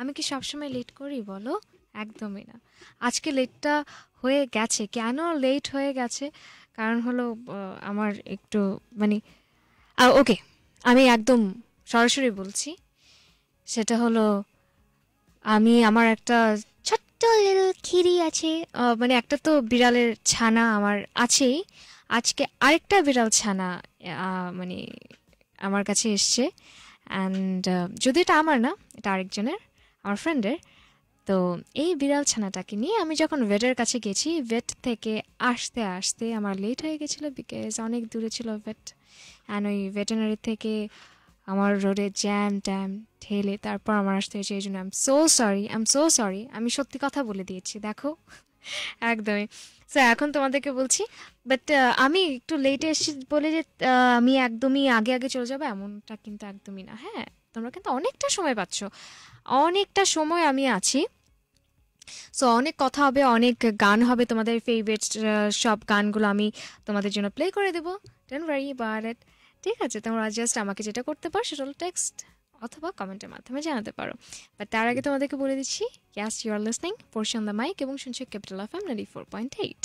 আমি কি সবসময় লেট করি বলো একদমই না আজকে লেটটা হয়ে গেছে কেন লেট হয়ে গেছে কারণ হলো আমার একটু মানে ওকে আমি একদম সরাসরি বলছি সেটা হলো আমি আমার একটা ছোট্ট খিরি আছে মানে একটা তো বিড়ালের ছানা আমার আছেই আজকে আরেকটা বিড়াল ছানা মানে আমার কাছে এসছে অ্যান্ড যদি এটা আমার না এটা আরেকজনের অরফ্রেন্ডের তো এই বিড়াল ছানাটাকে নিয়ে আমি যখন ভেটের কাছে গেছি ভেট থেকে আসতে আসতে আমার লেট হয়ে গেছিলো বিকজ অনেক দূরে ছিল ভেট অ্যান্ড ওই ভেটেনারি থেকে আমার রোডে জ্যাম ট্যাম ঠেলে তারপর আমার আসতে হয়েছে এই জন্য um so sorry um so sorry আমি সত্যি কথা বলে দিয়েছি দেখো একদমই সো এখন তোমাদেরকে বলছি বাট আমি একটু লেটে এসেছি বলে যে আমি একদমই আগে আগে চলে যাবো এমনটা কিন্তু একদমই না হ্যাঁ তোমরা কিন্তু অনেকটা সময় পাচ্ছ অনেকটা সময় আমি আছি সো অনেক কথা হবে অনেক গান হবে তোমাদের ফেভারিট সব গানগুলো আমি তোমাদের জন্য প্লে করে দেবো ডোন্ট ওয়ারি বাট ঠিক আছে তোমরা জাস্ট আমাকে যেটা করতে পারো সেটা হলো টেক্সট অথবা কমেন্টের মাধ্যমে জানাতে পারো বাট তার আগে তোমাদেরকে বলে দিচ্ছি cause you are listening portion the mic এবং শুনছি capital FM ninety four point eight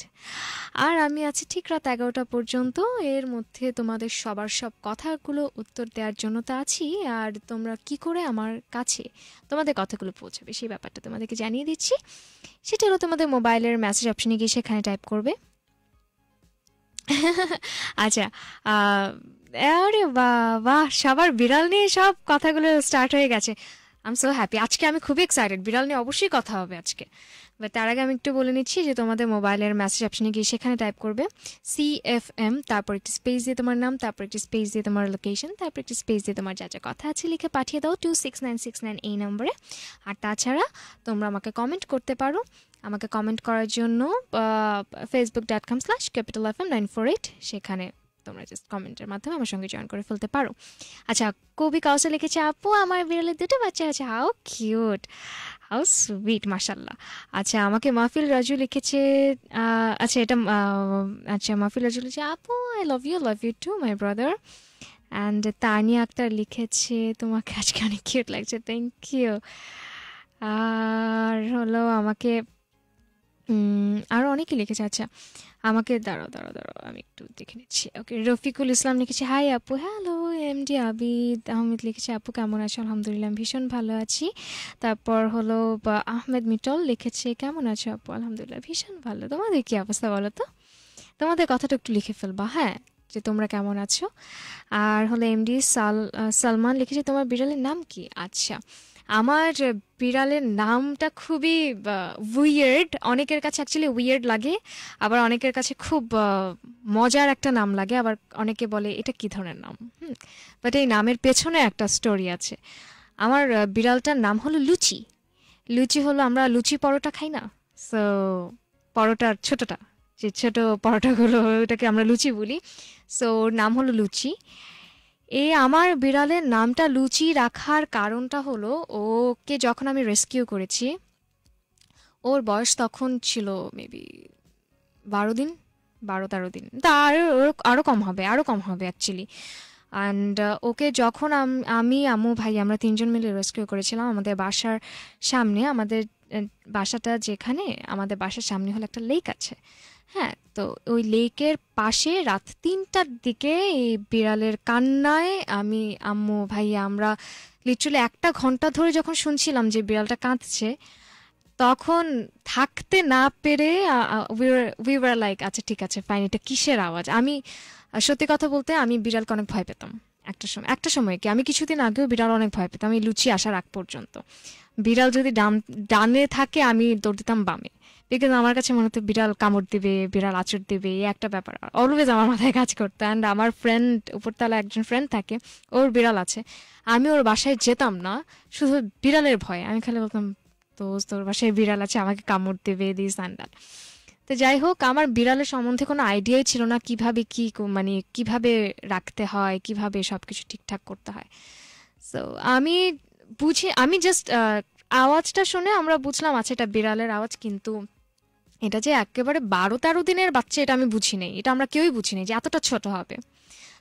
আর আমি আছি ঠিক রাত এগারোটা পর্যন্ত এর মধ্যে তোমাদের সবার সব কথাগুলো উত্তর দেওয়ার জন্য তো আছি আর তোমরা কি করে আমার কাছে তোমাদের কথাগুলো পৌঁছাবে সেই ব্যাপারটা তোমাদেরকে জানিয়ে দিচ্ছি সেটা হলো তোমাদের মোবাইলের মেসেজ অপশনে গিয়ে সেখানে টাইপ করবে আচ্ছা আরে বাবা সবার বিড়াল নিয়ে সব কথাগুলো স্টার্ট হয়ে গেছে আই এম সো হ্যাপি আজকে আমি খুবই এক্সাইটেড বিড়াল নিয়ে অবশ্যই কথা হবে আজকে বা তার আগে আমি একটু বলে নিচ্ছি যে তোমাদের মোবাইলের মেসেজ অপশানে গিয়ে সেখানে টাইপ করবে সি এফ এম তারপর একটি স্পেস দিয়ে তোমার নাম তারপর একটি স্পেস দিয়ে তোমার লোকেশন তারপর একটি স্পেস দিয়ে তোমার যা যা কথা আছে লিখে পাঠিয়ে দাও two six nine six nine এই নম্বরে আর তাছাড়া তোমরা আমাকে কমেন্ট করতে পারো আমাকে কমেন্ট করার জন্য Facebook dot com slash capital F M nine four eight সেখানে তোমরা জাস্ট কমেন্টের মাধ্যমে আমার সঙ্গে জয়েন করে ফেলতে পারো আচ্ছা কবি কাউসে লিখেছে আপু আমার বিড়ালের দুটো বাচ্চা আছে হাউ কিউট হাউ সুইট মাসাল্লাহ আচ্ছা আমাকে মাহফিল রাজু লিখেছে আচ্ছা এটা আচ্ছা মাহফিল রাজু লিখেছে আপু I love you love you too my brother and Tania Akter লিখেছে তোমাকে আজকে অনেক কিউট লাগছে থ্যাংক ইউ আর হলো আমাকে উম, আরো অনেকে লিখেছে আচ্ছা আমাকে দাঁড়াও দাঁড়াও দাঁড়াও আমি একটু দেখে নিচ্ছি ওকে রফিকুল ইসলাম লিখেছে হাই আপু hello M D Abid Ahmed লিখেছে আপু কেমন আছো আলহামদুলিল্লাহ ভীষণ ভালো আছি তারপর হলো বা আহমেদ মিটল লিখেছে কেমন আছো আপু আলহামদুলিল্লাহ ভীষণ ভালো তোমাদের কী অবস্থা বলো তো তোমাদের কথাটা একটু লিখে ফেলবা হ্যাঁ যে তোমরা কেমন আছো আর হলো এমডি সাল সালমান লিখেছে তোমার বিড়ালের নাম কি আচ্ছা আমার বিড়ালের নামটা খুবই উইয়ার্ড অনেকের কাছে অ্যাকচুয়ালি উইয়ার্ড লাগে আবার অনেকের কাছে খুব মজার একটা নাম লাগে আবার অনেকে বলে এটা কি ধরনের নাম হুম বাট এই নামের পেছনে একটা স্টোরি আছে আমার বিড়ালটার নাম হলো লুচি লুচি হলো আমরা লুচি পরোটা খাই না সো পরোটার ছোটোটা যে ছোটো পরোটাগুলো ওটাকে আমরা লুচি বলি সো ওর নাম হলো লুচি এ আমার বিড়ালের নামটা লুচি রাখার কারণটা হলো ওকে যখন আমি রেস্কিউ করেছি ওর বয়স তখন ছিল মেবি বারো দিন বারো তেরো দিন তা আরও আরও কম হবে আরও কম হবে অ্যাকচুয়ালি অ্যান্ড ওকে যখন আমি আমু ভাই আমরা তিনজন মিলে রেস্কিউ করেছিলাম আমাদের বাসার সামনে আমাদের বাসাটা যেখানে আমাদের বাসার সামনে হলো একটা লেক আছে হ্যাঁ তো ওই লেকের পাশে রাত তিনটার দিকে এই বিড়ালের কান্নায় আমি আম্মু ভাইয়া আমরা লিটারালি একটা ঘন্টা ধরে যখন শুনছিলাম যে বিড়ালটা কাঁদছে তখন থাকতে না পেরে উই ওয়ার লাইক আচ্ছা ঠিক আছে ফাইন এটা কিসের আওয়াজ আমি সত্যি কথা বলতে আমি বিড়ালকে অনেক ভয় পেতাম একটা সময় একটা সময় কি আমি কিছুদিন আগেও বিড়াল অনেক ভয় পেতাম আমি লুচি আসার আগ পর্যন্ত বিড়াল যদি ডান ডানে থাকে আমি দৌড় দিতাম বামে বিকজ আমার কাছে মনে হতো বিড়াল কামড় দিবে বিড়াল আচর দিবে এই একটা ব্যাপার অলওয়েজ আমার মাথায় কাজ করতো অ্যান্ড আমার ফ্রেন্ড উপরতলা একজন ফ্রেন্ড থাকে ওর বিড়াল আছে আমি ওর বাসায় যেতাম না শুধু বিড়ালের ভয়ে আমি খালি বলতাম তো ওর বাসায় বিড়াল আছে আমাকে কামড় দেবে দিস অ্যান্ডাল তো যাই হোক আমার বিড়ালের সম্বন্ধে কোনো আইডিয়াই ছিল না কিভাবে কি মানে কিভাবে রাখতে হয় কিভাবে সব কিছু ঠিকঠাক করতে হয় সো আমি বুঝি আমি জাস্ট আওয়াজটা শুনে আমরা বুঝলাম আচ্ছা এটা বিড়ালের আওয়াজ কিন্তু এটা যে একেবারে বারো তেরো দিনের বাচ্চা এটা আমি বুঝি নেই এটা আমরা কেউই বুঝি নেই যে এতটা ছোট হবে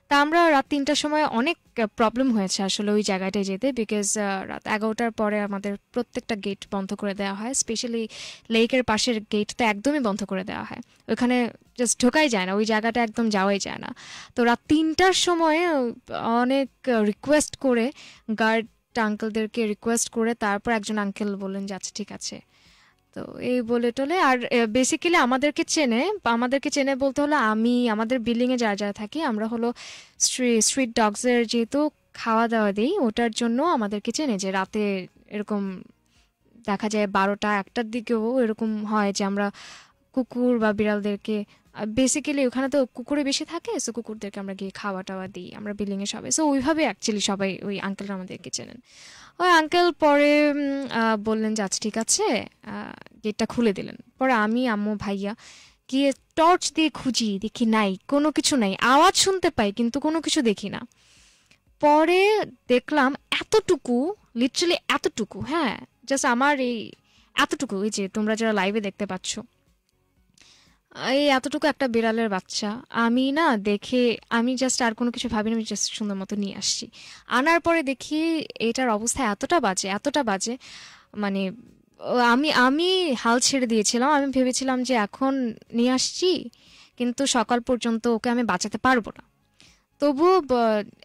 তা আমরা রাত তিনটার সময় অনেক প্রবলেম হয়েছে আসলে ওই জায়গাটায় যেতে বিকজ রাত এগারোটার পরে আমাদের প্রত্যেকটা গেট বন্ধ করে দেওয়া হয় স্পেশালি লেকের পাশের গেটটা একদমই বন্ধ করে দেওয়া হয় ওখানে জাস্ট ঢোকাই যায় না ওই জায়গাটা একদম যাওয়াই যায় না তো রাত তিনটার সময় অনেক রিকোয়েস্ট করে গার্ড আঙ্কেলদেরকে রিকোয়েস্ট করে তারপর একজন আঙ্কেল বললেন যে আচ্ছা ঠিক আছে তো এই বলে টলে আর বেসিক্যালি আমাদেরকে চেনে আমাদেরকে চেনে বলতে হলো আমি আমাদের বিল্ডিংয়ে যারা যারা থাকি আমরা হলো স্ট্রিট ডগসের যেহেতু খাওয়া দাওয়া দিই ওটার জন্য আমাদেরকে চেনে যে রাতে এরকম দেখা যায় বারোটা একটার দিকেও এরকম হয় যে আমরা কুকুর বা বিড়ালদেরকে বেসিক্যালি ওখানে তো কুকুরে বেশি থাকে সো কুকুরদেরকে আমরা গিয়ে খাওয়া টাওয়া দিই আমরা বিল্ডিংয়ে সবাই সো ওইভাবে অ্যাকচুয়ালি সবাই ওই আঙ্কেলরা আমাদেরকে চেনেন ওই আঙ্কেল পরে বললেন যে আচ্ছা ঠিক আছে গেটটা খুলে দিলেন পরে আমি আম্মু ভাইয়া গিয়ে টর্চ দিয়ে খুঁজি দেখি নাই কোনো কিছু নাই আওয়াজ শুনতে পাই কিন্তু কোনো কিছু দেখি না পরে দেখলাম এতটুকু লিটারালি এতটুকু হ্যাঁ জাস্ট আমার এই এতটুকু ওই যে তোমরা যারা লাইভে দেখতে পাচ্ছ এই এতটুকু একটা বিড়ালের বাচ্চা আমি না দেখে আমি জাস্ট আর কোনো কিছু ভাবিনি আমি জাস্ট সুন্দর মতো নিয়ে আসছি আনার পরে দেখি এটার অবস্থা এতটা বাজে এতটা বাজে মানে আমি আমি হাল ছেড়ে দিয়েছিলাম আমি ভেবেছিলাম যে এখন নিয়ে আসছি কিন্তু সকাল পর্যন্ত ওকে আমি বাঁচাতে পারবো না তবুও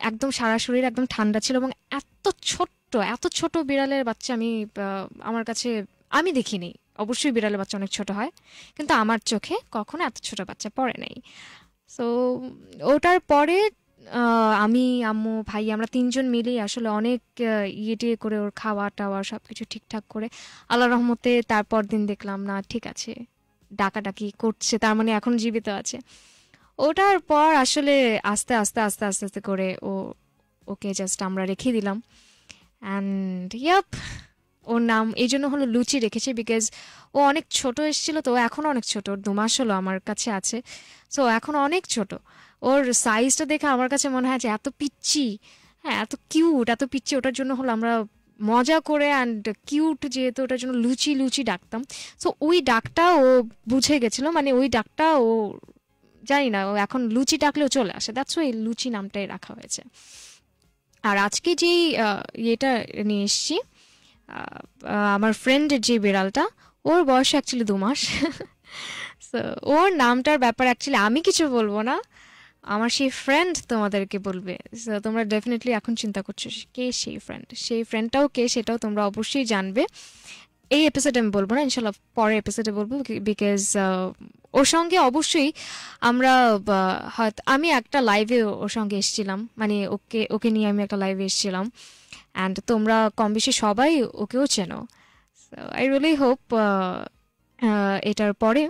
একদম সারা শরীর একদম ঠান্ডা ছিল এবং এত ছোট্ট এত ছোট বিড়ালের বাচ্চা আমি আমার কাছে আমি দেখিনি অবশ্যই বিড়ালের বাচ্চা অনেক ছোট হয় কিন্তু আমার চোখে কখনো এত ছোট বাচ্চা পড়ে নাই সো ওটার পরে আমি আম্মু ভাই আমরা তিনজন মিলেই আসলে অনেক ইয়ে টিয়ে করে ওর খাওয়া টাওয়া সব কিছু ঠিকঠাক করে আল্লাহ রহমতে তারপর দিন দেখলাম না ঠিক আছে ডাকাডাকি করছে তার মানে এখন জীবিত আছে ওটার পর আসলে আস্তে আস্তে আস্তে আস্তে আস্তে করে ও ওকে জাস্ট আমরা রেখে দিলাম অ্যান্ড ইয়াপ ওর নাম এই জন্য হলো লুচি রেখেছি বিকজ ও অনেক ছোট এসেছিল তো এখনও অনেক ছোট ওর দুমাস হলো আমার কাছে আছে সো এখন অনেক ছোট ওর সাইজটা দেখে আমার কাছে মনে হয় যে এত পিচ্ছি হ্যাঁ এত কিউট এত পিচ্ছি ওটার জন্য হলো আমরা মজা করে অ্যান্ড কিউট যেহেতু ওটার জন্য লুচি লুচি ডাকতাম সো ওই ডাকটা ও বুঝে গেছিলো মানে ওই ডাকটা ও জানি না ও এখন লুচি ডাকলেও চলে আসে দ্যাটস ওই লুচি নামটাই রাখা হয়েছে আর আজকে যেই ইয়েটা নিয়ে এসছি আমার ফ্রেন্ডের যে বিড়ালটা ওর বয়স অ্যাকচুয়ালি দু মাস সো ওর নামটার ব্যাপার অ্যাকচুয়ালি আমি কিছু বলবো না আমার সেই ফ্রেন্ড তোমাদেরকে বলবে তোমরা ডেফিনেটলি এখন চিন্তা করছো কে সেই ফ্রেন্ড সেই ফ্রেন্ডটাও কে সেটাও তোমরা অবশ্যই জানবে এই এপিসোডে আমি বলবো না ইনশাল্লাহ পরের এপিসোডে বলবো বিকজ ওর সঙ্গে অবশ্যই আমরা হয়তো আমি একটা লাইভে ওর সঙ্গে এসেছিলাম মানে ওকে ওকে নিয়ে আমি একটা লাইভে এসেছিলাম অ্যান্ড তোমরা কম বেশি সবাই ওকেও চেনো আই রিয়েলি হোপ এটার পরে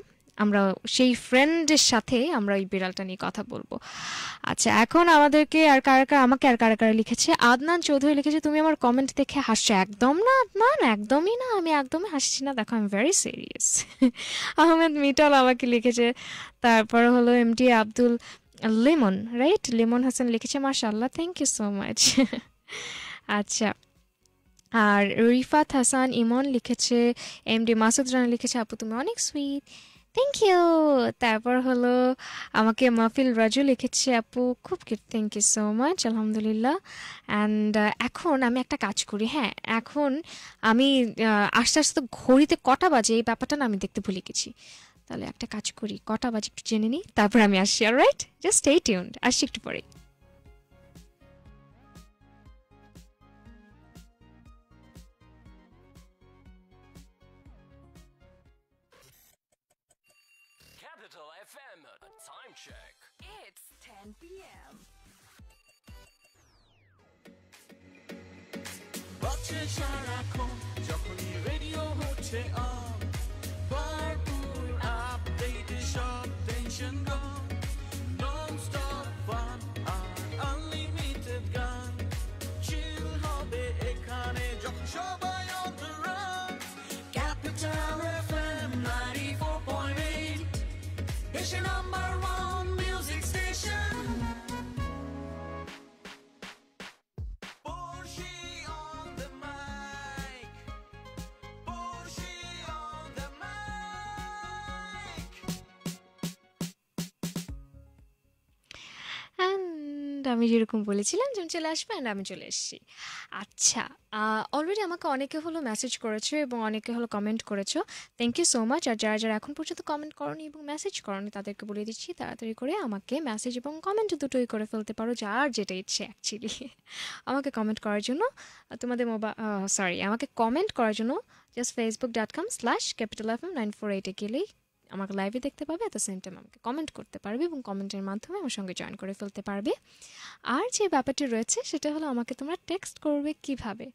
আমরা সেই ফ্রেন্ডের সাথে আমরা এই বিড়ালটা নিয়ে কথা বলবো আচ্ছা এখন আমাদেরকে আর কারা কারা আমাকে আর কারা কারা লিখেছে আদনান চৌধুরী লিখেছে তুমি আমার কমেন্ট দেখে হাসছো একদম না আদনান একদমই না আমি একদমই হাসছি না দেখো আমি ভেরি সিরিয়াস আহমেদ মিটল আমাকে লিখেছে তারপর হলো M MD Abdul Lemon right Lemon Hasan লিখেছে মার্শাল্লাহ থ্যাংক ইউ সো মাচ আচ্ছা আর রিফাত হাসান ইমন লিখেছে এম ডি মাসুদ রানা লিখেছে আপু তুমি অনেক সুইট থ্যাংক ইউ তারপর হলো আমাকে মাহফিল রাজু লিখেছে আপু খুব থ্যাংক ইউ সো মাচ আলহামদুলিল্লাহ অ্যান্ড এখন আমি একটা কাজ করি হ্যাঁ এখন আমি আস্তে আস্তে ঘড়িতে কটা বাজে এই ব্যাপারটা না আমি দেখতে ভুলে গেছি তাহলে একটা কাজ করি কটা বাজে একটু জেনে নিই তারপর আমি আসছি আর রাইট জাস্ট স্টে টিউন্ড আসছি একটু পরে হচ্ছে সারাক্ষণ যখনই রেডিও হচ্ছে অন ভরপুর আপডেটে সব tension gone non stop fun আর আনলিমিটেড গান চিল হবে এখানে যখন সবাই on the run capital FM 94.8 দেশের নাম্বার 1 আমি যেরকম বলেছিলাম যেমন চলে আসবে অ্যান্ড আমি চলে এসেছি আচ্ছা অলরেডি আমাকে অনেকে হলো মেসেজ করেছো এবং অনেকে হলো কমেন্ট করেছো থ্যাংক ইউ সো মাচ আর যারা যারা এখন পর্যন্ত কমেন্ট করনি এবং মেসেজ করনি তাদেরকে বলে দিচ্ছি তাড়াতাড়ি করে আমাকে মেসেজ এবং কমেন্ট দুটোই করে ফেলতে পারো যার যেটা ইচ্ছে অ্যাকচুয়ালি আমাকে কমেন্ট করার জন্য তোমাদের মোবাইল সরি আমাকে কমেন্ট করার জন্য just Facebook dot com slash capital F M nine four এইটে গেলেই আমাকে লাইভে দেখতে পাবে এত সেম টাইম আমাকে কমেন্ট করতে পারবে এবং কমেন্টের মাধ্যমে আমার সঙ্গে জয়েন করে ফেলতে পারবে আর যে ব্যাপারটি রয়েছে সেটা হলো আমাকে তোমরা টেক্সট করবে কিভাবে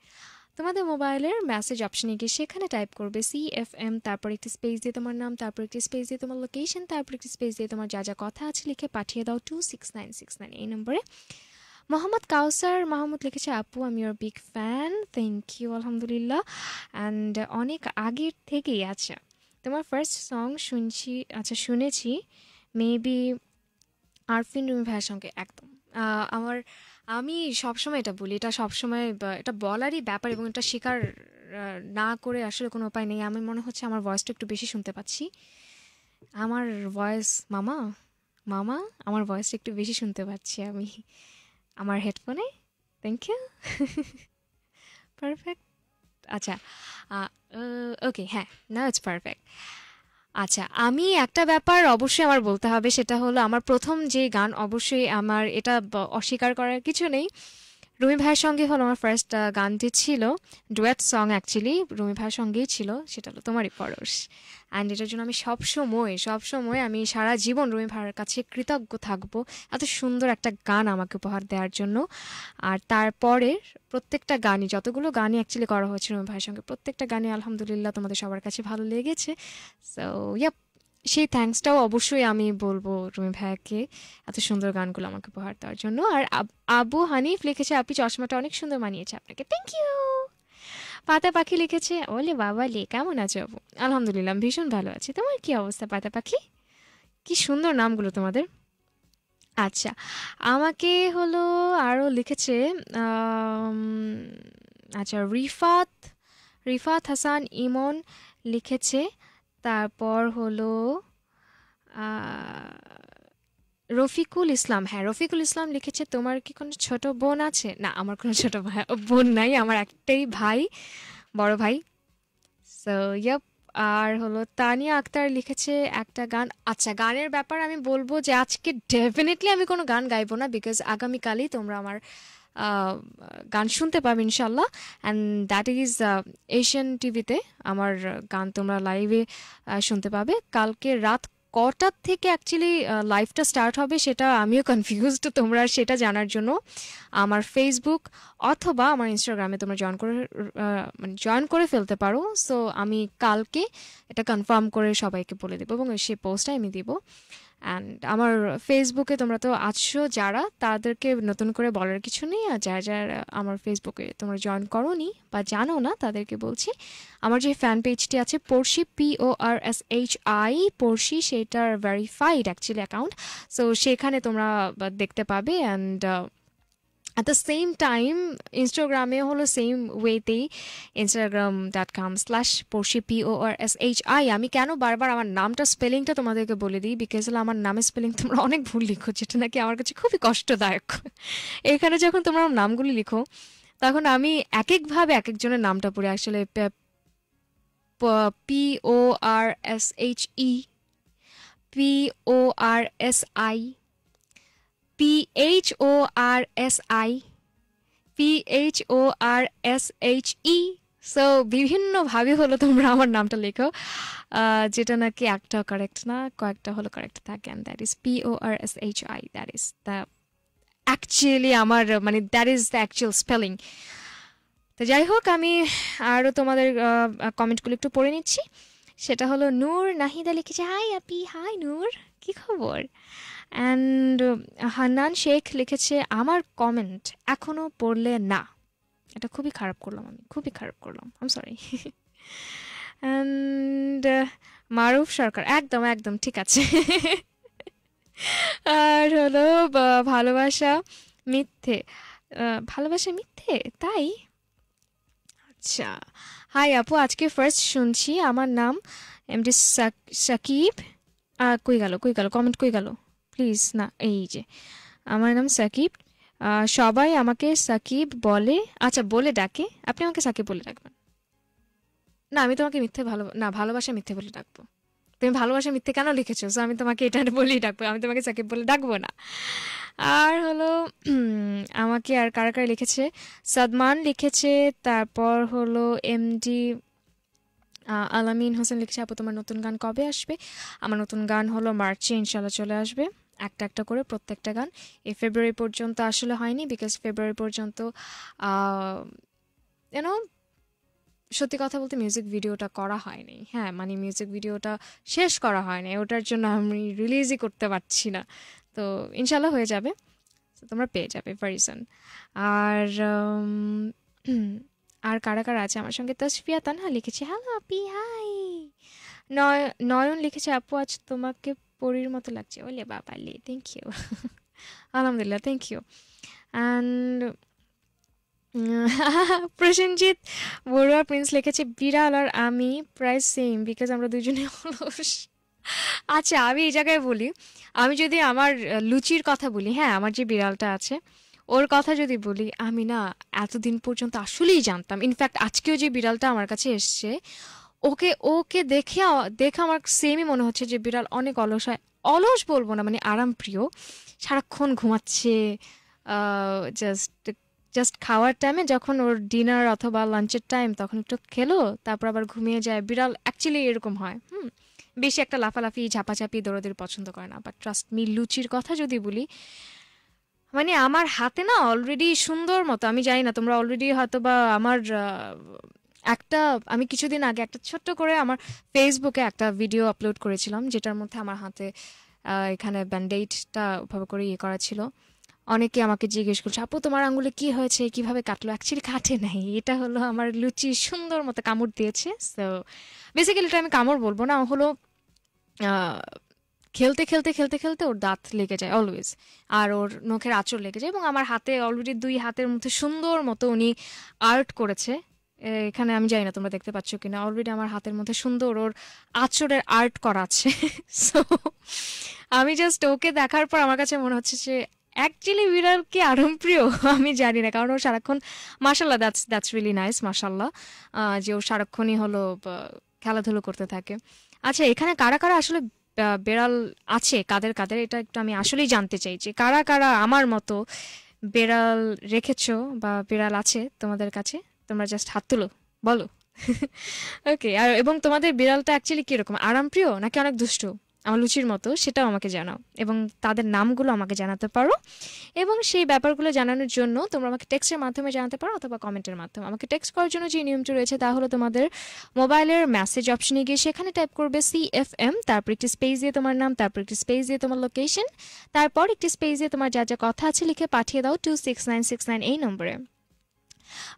তোমাদের মোবাইলের মেসেজ অপশনে গিয়ে সেখানে টাইপ করবে সি এফ এম তারপর একটি স্পেস দিয়ে তোমার নাম তারপর একটি স্পেস দিয়ে তোমার লোকেশন তারপর একটি স্পেস দিয়ে তোমার যা যা কথা আছে লিখে পাঠিয়ে দাও two six nine six nine এই নম্বরে মোহাম্মদ কাউসার মাহমুদ লিখেছে আপু আমি your big fan thank you আলহামদুলিল্লাহ অ্যান্ড অনেক আগের থেকেই আচ্ছা তোমার ফার্স্ট সং শুনছি আচ্ছা শুনেছি মেবি আরফিন রুমি ভাইয়ের সঙ্গে একদম আমার আমি সবসময় এটা বলি এটা সবসময় এটা বলারই ব্যাপার এবং এটা শিকার না করে আসলে কোনো উপায় নেই আমি মনে হচ্ছে আমার ভয়েসটা একটু বেশি শুনতে পাচ্ছি আমার ভয়েস মামা মামা আমার ভয়েসটা একটু বেশি শুনতে পাচ্ছি আমি আমার হেডফোনে থ্যাংক ইউ পারফেক্ট আচ্ছা ওকে হ্যাঁ না ইটস পারফেক্ট আচ্ছা আমি একটা ব্যাপার অবশ্যই আমার বলতে হবে সেটা হলো আমার প্রথম যে গান অবশ্যই আমার এটা অস্বীকার করার কিছু নেই রুমি ভাইয়ের সঙ্গে হলো আমার ফার্স্ট গানটি ছিল ডুয়েট সং অ্যাকচুয়ালি রুমি ভাইয়ের সঙ্গেই ছিল সেটা হলো তোমারই পরশ অ্যান্ড এটার জন্য আমি সব সময় সব সময় আমি সারা জীবন রুমি ভাইয়ের কাছে কৃতজ্ঞ থাকব এত সুন্দর একটা গান আমাকে উপহার দেওয়ার জন্য আর তারপরে প্রত্যেকটা গানই যতগুলো গানই অ্যাকচুয়ালি করা হয়েছে রুমি ভাইয়ের সঙ্গে প্রত্যেকটা গানই আলহামদুলিল্লাহ তোমাদের সবার কাছে ভালো লেগেছে সো ইয়াপ সেই থ্যাঙ্কসটাও অবশ্যই আমি বলবো রুমি ভাইয়াকে এত সুন্দর গানগুলো আমাকে উপহার দেওয়ার জন্য আর আবু হানিফ লিখেছে আপনি চশমাটা অনেক সুন্দর মানিয়েছে আপনাকে থ্যাংক ইউ পাতা পাখি লিখেছে ওলে বাবা লে কেমন আছে আবু আলহামদুলিল্লাহ ভীষণ ভালো আছি তোমার কি অবস্থা পাতা পাখি কি সুন্দর নামগুলো তোমাদের আচ্ছা আমাকে হলো আরও লিখেছে আচ্ছা রিফাত রিফাত হাসান ইমন লিখেছে তারপর হলো রফিকুল ইসলাম হ্যাঁ রফিকুল ইসলাম লিখেছে তোমার কি কোনো ছোট বোন আছে না আমার কোনো ছোট বোন নাই আমার একটাই ভাই বড় ভাই সো ইয়প আর হলো তানিয়া আক্তার লিখেছে একটা গান আচ্ছা গানের ব্যাপার আমি বলবো যে আজকে ডেফিনেটলি আমি কোনো গান গাইবো না বিকজ আগামীকালই তোমরা আমার গান শুনতে পাবে ইনশাল্লাহ অ্যান্ড দ্যাট ইজ এশিয়ান টিভিতে আমার গান তোমরা লাইভে শুনতে পাবে কালকে রাত কটার থেকে অ্যাকচুয়ালি লাইভটা স্টার্ট হবে সেটা আমিও কনফিউজড তোমরা সেটা জানার জন্য আমার ফেসবুক অথবা আমার ইনস্টাগ্রামে তোমরা জয়েন করে মানে জয়েন করে ফেলতে পারো সো আমি কালকে এটা কনফার্ম করে সবাইকে বলে দেবো এবং সেই পোস্টটাই আমি দেবো অ্যান্ড আমার ফেসবুকে তোমরা তো আছো যারা তাদেরকে নতুন করে বলার কিছু নেই আর যারা যারা আমার ফেসবুকে তোমরা জয়েন করো নি বা জানো না তাদেরকে বলছি আমার যে ফ্যান পেজটি আছে Porshi P O R S H I Porshi সেটার ভেরিফাইড অ্যাকচুয়ালি অ্যাকাউন্ট সো সেখানে তোমরা দেখতে পাবে and at the same time ইনস্টাগ্রামে হলো সেম ওয়েতেই Instagram dot com slash Porshi POR S H I আমি কেন বারবার আমার নামটা স্পেলিংটা তোমাদেরকে বলে দিই বিকজ হলো আমার নামের স্পেলিং তোমরা অনেক ভুল লিখো যেটা নাকি আমার কাছে খুবই কষ্টদায়ক এখানে যখন তোমরা নামগুলি লিখো তখন আমি এক একভাবে এক একজনের নামটা পড়ি আসলে P O R S H E P O R S I P H O R S I P H O R S H E so বিভিন্নভাবে হলো তোমরা আমার নামটা লেখো যেটা নাকি একটা কারেক্ট না কয়েকটা হলো কারেক্ট থাকে and that is P O R S H I that is the actually আমার মানে that is the actual spelling তো যাই হোক আমি আরও তোমাদের কমেন্টগুলো একটু পড়ে নিচ্ছি সেটা হলো নূর নাহিদা লিখেছে হাই আপি হাই নূর কি খবর অ্যান্ড হান্নান শেখ লিখেছে আমার কমেন্ট এখনও পড়লে না এটা খুবই খারাপ করলাম আমি খুবই খারাপ করলাম আম সরি অ্যান্ড মারুফ সরকার একদম একদম ঠিক আছে আর হলো ভালোবাসা মিথ্যে ভালোবাসা মিথ্যে তাই আচ্ছা হাই আপু আজকে ফার্স্ট শুনছি আমার নাম এম ডি সাকিব কই গেল কই গেল কমেন্ট কই গেল প্লিজ না এই যে আমার নাম সাকিব সবাই আমাকে সাকিব বলে আচ্ছা বলে ডাকে আপনি আমাকে সাকিব বলে ডাকবেন না আমি তোমাকে মিথ্যে ভালো না ভালোবাসা মিথ্যে বলে ডাকবো তুমি ভালোবাসা মিথ্যে কেন লিখেছো সো আমি তোমাকে এটা বলেই ডাকবো আমি তোমাকে সাকিব বলে ডাকবো না আর হলো আমাকে আর কারা কারা লিখেছে সাদমান লিখেছে তারপর হলো এমডি আলামিন হোসেন লিখেছে আপু তোমার নতুন গান কবে আসবে আমার নতুন গান হলো মার্চে ইনশাল্লাহ চলে আসবে একটা একটা করে প্রত্যেকটা গান এই ফেব্রুয়ারি পর্যন্ত আসলে হয়নি বিকজ ফেব্রুয়ারি পর্যন্ত এন সত্যি কথা বলতে মিউজিক ভিডিওটা করা হয়নি হ্যাঁ মানে মিউজিক ভিডিওটা শেষ করা হয়নি ওটার জন্য আমি রিলিজই করতে পারছি না তো ইনশাল্লাহ হয়ে যাবে তোমরা পেয়ে যাবে ভারিজন আর আর কারা কারা আছে আমার সঙ্গে তসফিয়া তানহা লিখেছে হ্যালো আপি হাই নয় নয়ন লিখেছে আপু আজ তোমাকে পরীর মতো লাগছে ওলে বাবা লে থ্যাংক ইউ আলহামদুলিল্লাহ thank you and Prosenjit Barua Prince লিখেছে বিড়াল আর আমি প্রায় সেম বিকজ আমরা দুজনে অলস আচ্ছা আমি এই জায়গায় বলি আমি যদি আমার লুচির কথা বলি হ্যাঁ আমার যে বিড়ালটা আছে ওর কথা যদি বলি আমি না এতদিন পর্যন্ত আসলেই জানতাম ইনফ্যাক্ট আজকেও যে বিড়ালটা আমার কাছে এসছে ওকে ওকে দেখে দেখে আমার সেমই মনে হচ্ছে যে বিড়াল অনেক অলস হয় অলস বলবো না মানে আরাম প্রিয় সারাক্ষণ ঘুমাচ্ছে জাস্ট জাস্ট খাওয়ার টাইমে যখন ওর ডিনার অথবা লাঞ্চের টাইম তখন একটু খেলো তারপর আবার ঘুমিয়ে যায় বিড়াল অ্যাকচুয়ালি এরকম হয় হুম বেশি একটা লাফালাফি ঝাপাঝাপি দৌড়োদের পছন্দ করে না বাট ট্রাস্ট মি লুচির কথা যদি বলি মানে আমার হাতে না অলরেডি সুন্দর মতো আমি জানি না তোমরা অলরেডি হয়তো বা আমার একটা আমি কিছুদিন আগে একটা ছোট্ট করে আমার ফেসবুকে একটা ভিডিও আপলোড করেছিলাম যেটার মধ্যে আমার হাতে এখানে ব্যান্ডেজটা ওভাবে করে ইয়ে করা ছিল অনেকে আমাকে জিজ্ঞেস করছে আপু তোমার আঙুলে কি হয়েছে কিভাবে কাটলো অ্যাকচুয়ালি কাটে নাই এটা হলো আমার লুচি সুন্দর মতো কামড় দিয়েছে সো বেসিক্যালি এটা আমি কামড় বলবো না হলো খেলতে খেলতে খেলতে খেলতে ওর দাঁত লেগে যায় অলওয়েজ আর ওর নখের আঁচড় লেগে যায় এবং আমার হাতে অলরেডি দুই হাতের মধ্যে সুন্দর মতো উনি আর্ট করেছে এখানে আমি জানি না তোমরা দেখতে পাচ্ছ কিনা অলরেডি আমার হাতের মধ্যে সুন্দর ওর আচরের আর্ট করা আছে সো আমি জাস্ট ওকে দেখার পর আমার কাছে মনে হচ্ছে যে অ্যাকচুয়ালি বিড়াল কি আরম প্রিয় আমি জানি না কারণ ও সারাক্ষণ মাসাল্লাহ দ্যাটস দ্যাটস রিলি নাইস মাসাল্লাহ যে ও সারাক্ষণই হলো খেলাধুলো করতে থাকে আচ্ছা এখানে কারা কারা আসলে বেড়াল আছে কাদের কাদের এটা একটু আমি আসলেই জানতে চাইছি কারা কারা আমার মতো বেড়াল রেখেছো বা বেড়াল আছে তোমাদের কাছে তোমরা জাস্ট হাত তুলো বলো ওকে আর এবং তোমাদের বিড়ালটা অ্যাকচুয়ালি কীরকম আরামপ্রিয় নাকি অনেক দুষ্ট আমার লুচির মতো সেটাও আমাকে জানাও এবং তাদের নামগুলো আমাকে জানাতে পারো এবং সেই ব্যাপারগুলো জানানোর জন্য তোমরা আমাকে টেক্সটের মাধ্যমে জানাতে পারো অথবা কমেন্টের মাধ্যমে আমাকে টেক্সট করার জন্য যে নিয়মটি রয়েছে তা হলো তোমাদের মোবাইলের মেসেজ অপশনে গিয়ে সেখানে টাইপ করবে সি এফ এম তারপর একটি স্পেস দিয়ে তোমার নাম তারপর একটি স্পেস দিয়ে তোমার লোকেশন তারপর একটি স্পেস দিয়ে তোমার যা যা কথা আছে লিখে পাঠিয়ে দাও two six nine six nine এই নম্বরে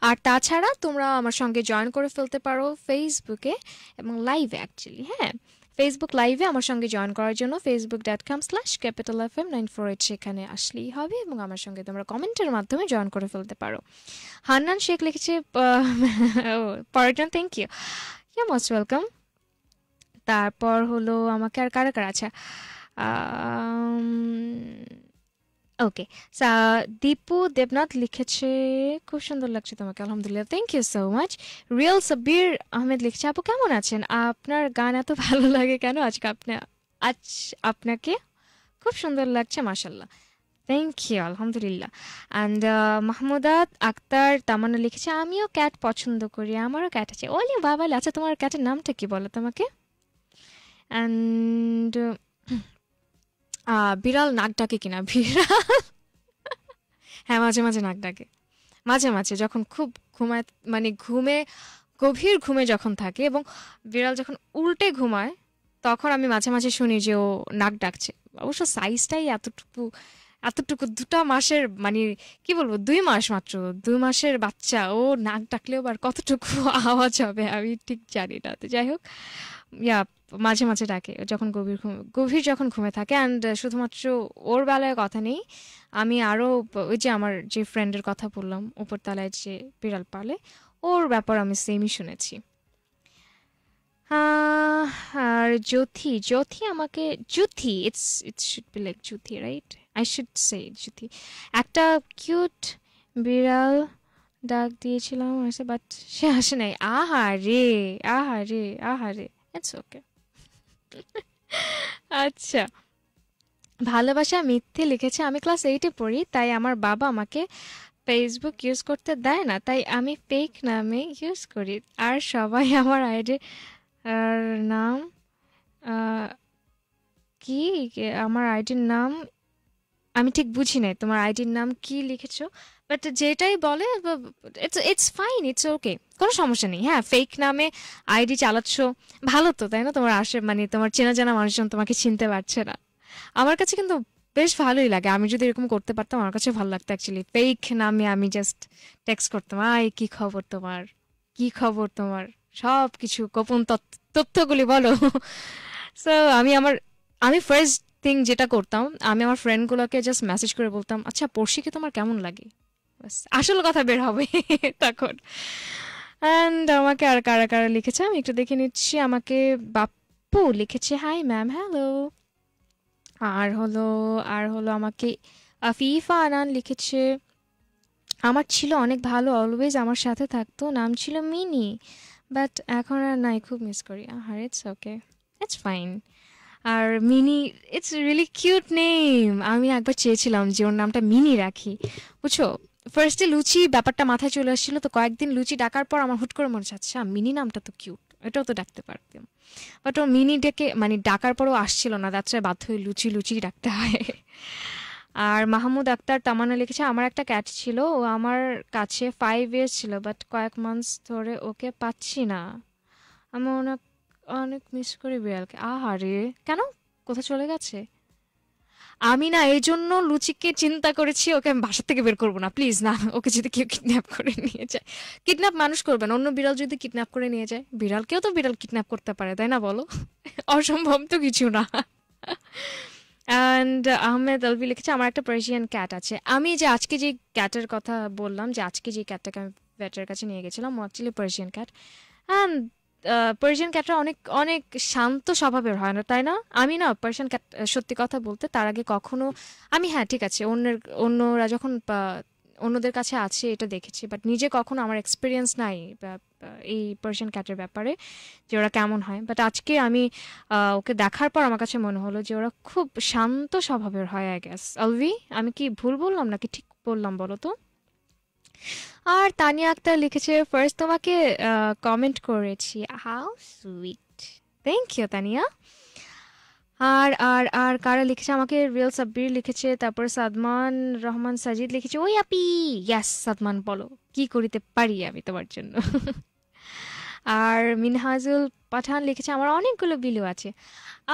আর তাছাড়া তোমরা আমার সঙ্গে জয়েন করে ফেলতে পারো ফেসবুকে এবং লাইভে অ্যাকচুয়ালি হ্যাঁ ফেসবুক লাইভে আমার সঙ্গে জয়েন করার জন্য Facebook dot com slash capital F M nine four eight সেখানে আসলেই হবে এবং আমার সঙ্গে তোমরা কমেন্টের মাধ্যমে জয়েন করে ফেলতে পারো হান্নান শেখ লিখেছে পরেরজন thank you yeah most welcome তারপর হলো আমাকে আর কারা কারা আচ্ছা ওকে দীপু দেবনাথ লিখেছে খুব সুন্দর লাগছে তোমাকে আলহামদুলিল্লাহ thank you so much real Sabbir Ahmed লিখছে আপু কেমন আছেন আপনার গান এত ভালো লাগে কেন আজকে আপনি আজ আপনাকে খুব সুন্দর লাগছে মাসাল্লাহ থ্যাংক ইউ আলহামদুলিল্লাহ অ্যান্ড uh, মাহমুদা আক্তার তামান্না লিখেছে আমিও ক্যাট পছন্দ করি আমারও ক্যাট আছে ওলি বাবা আচ্ছা তোমার ক্যাটের নামটা কি বলো তোমাকে অ্যান্ড বিড়াল নাক ডাকে কিনা বিড়াল হ্যাঁ মাঝে মাঝে নাক ডাকে মাঝে মাঝে যখন খুব ঘুমায় মানে ঘুমে গভীর ঘুমে যখন থাকে এবং বিড়াল যখন উল্টে ঘুমায় তখন আমি মাঝে মাঝে শুনি যে ও নাক ডাকছে অবশ্য সাইজটাই এতটুকু এতটুকু দুটা মাসের মানে কি বলবো দুই মাস মাত্র দুই মাসের বাচ্চা ও নাক ডাকলেও আর কতটুকু আওয়াজ হবে আমি ঠিক জানি না তো যাই হোক ইয়া মাঝে মাঝে ডাকে যখন গভীর ঘুম গভীর যখন ঘুমে থাকে অ্যান্ড শুধুমাত্র ওর বেলায় কথা নেই আমি আরও ওই যে আমার যে ফ্রেন্ডের কথা বললাম উপরতলায় যে বিড়াল পালে ওর ব্যাপার আমি সেমই শুনেছি আর জ্যোথি জ্যোথি আমাকে Jyothi it's it's should be like Jyothi right I should say Jyothi একটা কিউট বিড়াল ডাক দিয়েছিলাম আসে বাট সে আসে নাই আহারে আহারে আহারে ইটস ওকে আচ্ছা ভালোবাসা মিথ্যে লিখেছে আমি ক্লাস এইটে পড়ি তাই আমার বাবা আমাকে ফেসবুক ইউজ করতে দেয় না তাই আমি ফেক নামে ইউজ করি আর সবাই আমার আইডি নাম কি আমার আইডির নাম আমি ঠিক বুঝি নাই তোমার আইডির নাম কি লিখেছো বাট যেটাই বলে it's it's fine it's okay কোনো সমস্যা নেই হ্যাঁ ফেক নামে আইডি চালাচ্ছ ভালো তো তাই না তোমার আসে মানে তোমার চেনা জানা মানুষজন তোমাকে চিনতে পারছে না আমার কাছে কিন্তু বেশ ভালোই লাগে আমি যদি এরকম করতে পারতাম আমার কাছে ভালো লাগতো অ্যাকচুয়ালি ফেক নামে আমি জাস্ট টেক্সট করতাম আয় কি খবর তোমার কি খবর তোমার সব কিছু গোপন তথ্যগুলি বলো সো আমি আমার আমি ফার্স্ট থিং যেটা করতাম আমি আমার ফ্রেন্ডগুলোকে জাস্ট মেসেজ করে বলতাম আচ্ছা পড়শিকে তোমার কেমন লাগে আসল কথা বের হবে তখন অ্যান্ড আমাকে আর কারা কারা লিখেছে আমি একটু দেখে নিচ্ছি আমাকে বাপ্পু লিখেছে হাই ম্যাম হ্যালো আর হলো আর হলো আমাকে আফিফা আনান লিখেছে আমার ছিল অনেক ভালো অলওয়েজ আমার সাথে থাকতো নাম ছিল মিনি বাট এখন আর নাই খুব মিস করি আর ইটস ওকে ইটস ফাইন আর Mini it's really cute name আমি একবার চেয়েছিলাম যে ওর নামটা মিনি রাখি বুঝছো ফার্স্টে লুচি ব্যাপারটা মাথায় চলে আসছিল তো কয়েকদিন লুচি ডাকার পর আমার হুট করে মনে হচ্ছে আচ্ছা মিনি নামটা তো কিউট এটাও তো ডাকতে পারতাম বাট ও মিনি ডেকে মানে ডাকার পরও আসছিল না তার বাধ্য হয়ে লুচি লুচি ডাকতে হয় আর মাহমুদ আক্তার তামানা লিখেছে আমার একটা ক্যাট ছিল ও আমার কাছে ফাইভ ইয়ার্স ছিল বাট কয়েক মান্থস ধরে ওকে পাচ্ছি না আমি অনেক অনেক মিস করি বিড়ালকে আহারে কেন কোথায় চলে গেছে আমি না এই জন্য লুচিকে চিন্তা করেছি ওকে আমি বাসা থেকে বের করবো না প্লিজ না ওকে যদি কেউ কিডন্যাপ করে নিয়ে যায় কিডন্যাপ মানুষ করবেন অন্য বিড়াল যদি কিডন্যাপ করে নিয়ে যায় বিড়ালকেও তো বিড়াল কিডন্যাপ করতে পারে তাই না বলো অসম্ভব তো কিছু না অ্যান্ড আহমেদ আলবি লিখেছে আমার একটা পার্সিয়ান ক্যাট আছে আমি যে আজকে যে ক্যাটের কথা বললাম যে আজকে যে ক্যাটটাকে আমি ব্যাটের কাছে নিয়ে গেছিলাম ও actually Persian cat and Persian ক্যাটরা অনেক অনেক শান্ত স্বভাবের হয় না তাই না আমি না পার্সিয়ান ক্যাট সত্যি কথা বলতে তার আগে কখনো আমি হ্যাঁ ঠিক আছে অন্যের অন্যরা যখন অন্যদের কাছে আছে এটা দেখেছি বাট নিজে কখনো আমার এক্সপিরিয়েন্স নাই এই পার্সিয়ান ক্যাটের ব্যাপারে যে ওরা কেমন হয় বাট আজকে আমি ওকে দেখার পর আমার কাছে মনে হলো যে ওরা খুব শান্ত স্বভাবের হয় আই গ্যাস অলভি আমি কি ভুল বললাম নাকি ঠিক বললাম বলো তো আর তানিয়া আক্তার লিখেছে ফার্স্ট তোমাকে কমেন্ট করেছি how sweet thank you Tania আর আর আর কারা লিখেছে আমাকে রিয়েল সাব্বির লিখেছে তারপর সাদমান রহমান সাজিদ লিখেছে ওই আপি ইয়াস সাদমান বলো কি করিতে পারি আমি তোমার জন্য আর মিনহাজুল পাঠান লিখেছে আমার অনেকগুলো বিলু আছে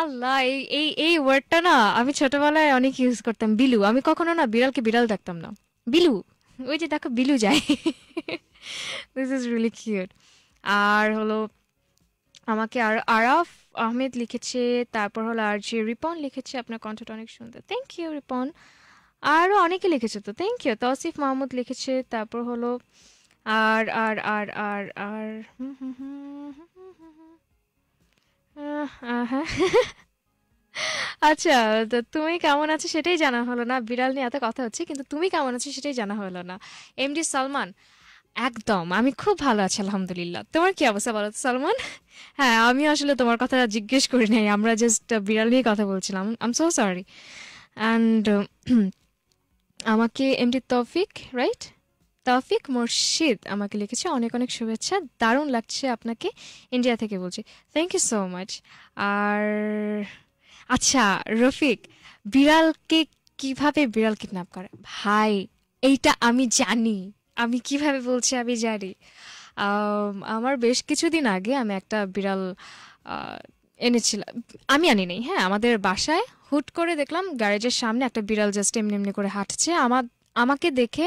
আল্লাহ এই এই এই ওয়ার্ডটা না আমি ছোটবেলায় অনেক ইউজ করতাম বিলু আমি কখনো না বিড়ালকে বিড়াল ডাকতাম না বিলু ওই যে দেখো বিলু যায় দিস ইজ রিয়েলি কিউট আর হলো আমাকে আর আরাফ আহমেদ লিখেছে তারপর হলো আর যে রিপন লিখেছে আপনার কণ্ঠটা অনেক সুন্দর থ্যাংক ইউ রিপন আরও অনেকে লিখেছে তো থ্যাংক ইউ তসিফ মাহমুদ লিখেছে তারপর হলো আর আর আর আর আর হুম হুম হুম হুম হুম হ্যাঁ আচ্ছা তো তুমি কেমন আছো সেটাই জানা হলো না বিড়াল নিয়ে এত কথা হচ্ছে কিন্তু তুমি কেমন আছো সেটাই জানা হলো না এমডি সালমান একদম আমি খুব ভালো আছি আলহামদুলিল্লাহ তোমার কি অবস্থা বলো তো সালমান হ্যাঁ আমি আসলে তোমার কথা জিজ্ঞেস করি নাই আমরা জাস্ট বিড়াল নিয়ে কথা বলছিলাম আম সো সরি অ্যান্ড আমাকে এমডি তৌফিক রাইট তৌফিক মুর্শিদ আমাকে লিখেছে অনেক অনেক শুভেচ্ছা দারুণ লাগছে আপনাকে ইন্ডিয়া থেকে বলছি থ্যাংক ইউ সো মাচ আর আচ্ছা রফিক বিড়ালকে কিভাবে বিড়াল কিডন্যাপ করে ভাই এইটা আমি জানি আমি কিভাবে বলছি আমি জানি আমার বেশ কিছুদিন আগে আমি একটা বিড়াল এনেছিলাম আমি আনি নেই হ্যাঁ আমাদের বাসায় হুট করে দেখলাম গ্যারেজের সামনে একটা বিড়াল জাস্ট এমনি এমনি করে হাঁটছে আমার আমাকে দেখে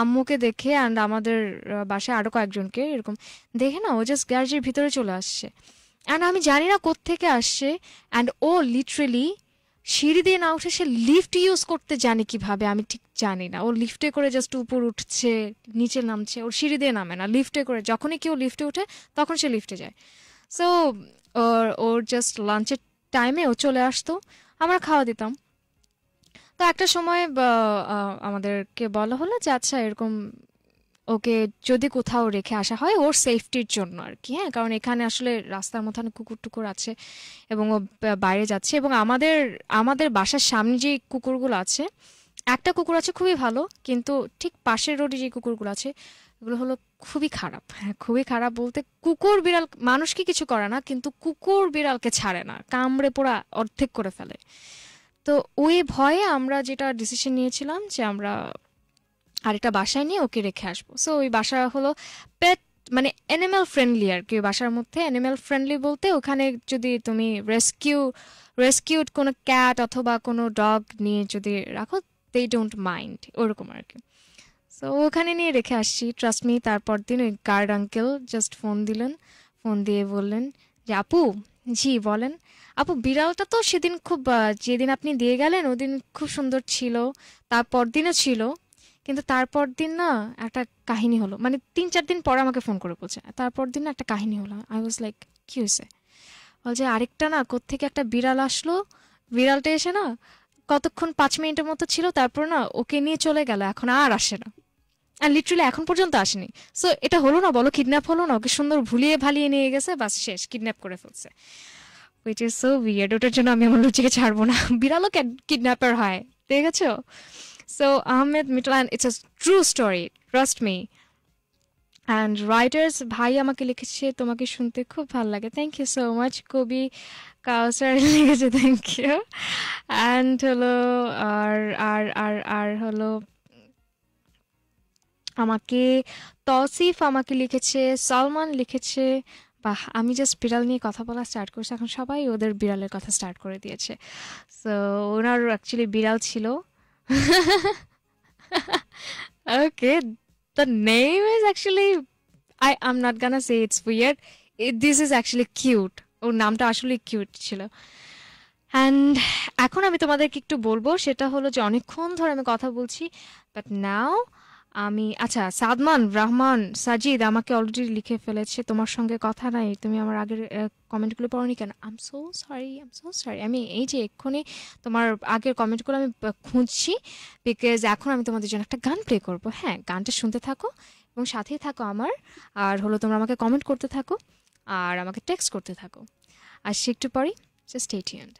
আম্মুকে দেখে অ্যান্ড আমাদের বাসায় আরও কয়েকজনকে এরকম দেখে না ও জাস্ট গ্যারেজের ভিতরে চলে আসছে অ্যান্ড আমি জানি না কোত্থেকে আসছে অ্যান্ড ও লিটারেলি সিঁড়ি দিয়ে না উঠে সে লিফট ইউজ করতে জানে কিভাবে আমি ঠিক জানি না ও লিফটে করে জাস্ট উপর উঠছে নিচে নামছে ওর সিঁড়ি দিয়ে নামে না লিফটে করে যখনই কেউ লিফটে ওঠে তখন সে লিফটে যায় সো ওর ওর জাস্ট লাঞ্চের টাইমে ও চলে আসতো আমরা খাওয়া দিতাম তো একটা সময় আমাদেরকে বলা হলো যে আচ্ছা এরকম ওকে যদি কোথাও রেখে আসা হয় ওর সেফটির জন্য আর কি হ্যাঁ কারণ এখানে আসলে রাস্তার মধ্যে অনেক কুকুর টুকুর আছে এবং ও বাইরে যাচ্ছে এবং আমাদের আমাদের বাসার সামনে যে কুকুরগুলো আছে একটা কুকুর আছে খুবই ভালো কিন্তু ঠিক পাশের রোডে যে কুকুরগুলো আছে এগুলো হলো খুবই খারাপ হ্যাঁ খুবই খারাপ বলতে কুকুর বিড়াল মানুষকে কিছু করে না কিন্তু কুকুর বিড়ালকে ছাড়ে না কামড়ে পোড়া অর্ধেক করে ফেলে তো ওই ভয়ে আমরা যেটা ডিসিশন নিয়েছিলাম যে আমরা আরেকটা বাসায় নিয়ে ওকে রেখে আসবো সো ওই বাসা হলো পেট মানে অ্যানিম্যাল ফ্রেন্ডলি আর কি ওই বাসার মধ্যে অ্যানিম্যাল ফ্রেন্ডলি বলতে ওখানে যদি তুমি রেস্কিউ রেস্কিউড কোনো ক্যাট অথবা কোনো ডগ নিয়ে যদি রাখো দে ডোন্ট মাইন্ড ওরকম আর কি সো ওখানে নিয়ে রেখে আসছি ট্রাস্ট মি তারপর দিন ওই গার্ড আঙ্কেল জাস্ট ফোন দিলেন ফোন দিয়ে বললেন যে আপু জি বলেন আপু বিড়ালটা তো সেদিন খুব যেদিন আপনি দিয়ে গেলেন ওদিন খুব সুন্দর ছিল তারপর দিনও ছিল কিন্তু তারপর দিন না একটা কাহিনী হলো মানে তিন চার দিন পর আমাকে ফোন করে বলছে তারপর দিন না একটা কাহিনী হলো আই ওয়াজ লাইক কী হয়েছে বলছে আরেকটা না কোত্থেকে একটা বিড়াল আসলো বিড়ালটা এসে না কতক্ষণ পাঁচ মিনিটের মতো ছিল তারপর না ওকে নিয়ে চলে গেল এখন আর আসে না আর লিটারালি এখন পর্যন্ত আসেনি সো এটা হলো না বলো কিডন্যাপ হলো না ওকে সুন্দর ভুলিয়ে ভালিয়ে নিয়ে গেছে বাস শেষ কিডন্যাপ করে ফেলছে উইচ ইজ সো বিয়ার্ড ওটার জন্য আমি আমার লুচিকে ছাড়বো না বিড়ালও কিডন্যাপার হয় ঠিক আছে So Ahmed Mitlan, it's a true story, trust me. And writers ভাই আমাকে লিখেছে তোমাকে শুনতে খুব ভালো লাগে থ্যাংক ইউ সো মাচ কবি কাউসার লিখেছে থ্যাংক ইউ অ্যান্ড হলো আর আর আর আর হলো আমাকে তসিফ আমাকে লিখেছে সালমান লিখেছে বাহ আমি জাস্ট বিড়াল নিয়ে কথা বলা স্টার্ট করছি এখন সবাই ওদের বিড়ালের কথা স্টার্ট করে দিয়েছে সো ওনার অ্যাকচুয়ালি বিড়াল ছিল okay, the name is actually I I'm not gonna say it's weird. It, this is actually cute. ওর নামটা আসলে কিউট ছিল অ্যান্ড এখন আমি তোমাদেরকে একটু বলবো সেটা হলো যে অনেকক্ষণ ধরে আমি কথা বলছি বাট নাও আমি আচ্ছা সাদমান রহমান সাজিদ আমাকে অলরেডি লিখে ফেলেছে তোমার সঙ্গে কথা নাই তুমি আমার আগের কমেন্টগুলো পড়নি কেন um so sorry um so sorry আমি এই যে এক্ষুনি তোমার আগের কমেন্টগুলো আমি খুঁজছি বিকজ এখন আমি তোমাদের জন্য একটা গান প্লে করব হ্যাঁ গানটা শুনতে থাকো এবং সাথেই থাকো আমার আর হলো তোমরা আমাকে কমেন্ট করতে থাকো আর আমাকে টেক্সট করতে থাকো আর সে একটু পরেই just stay tuned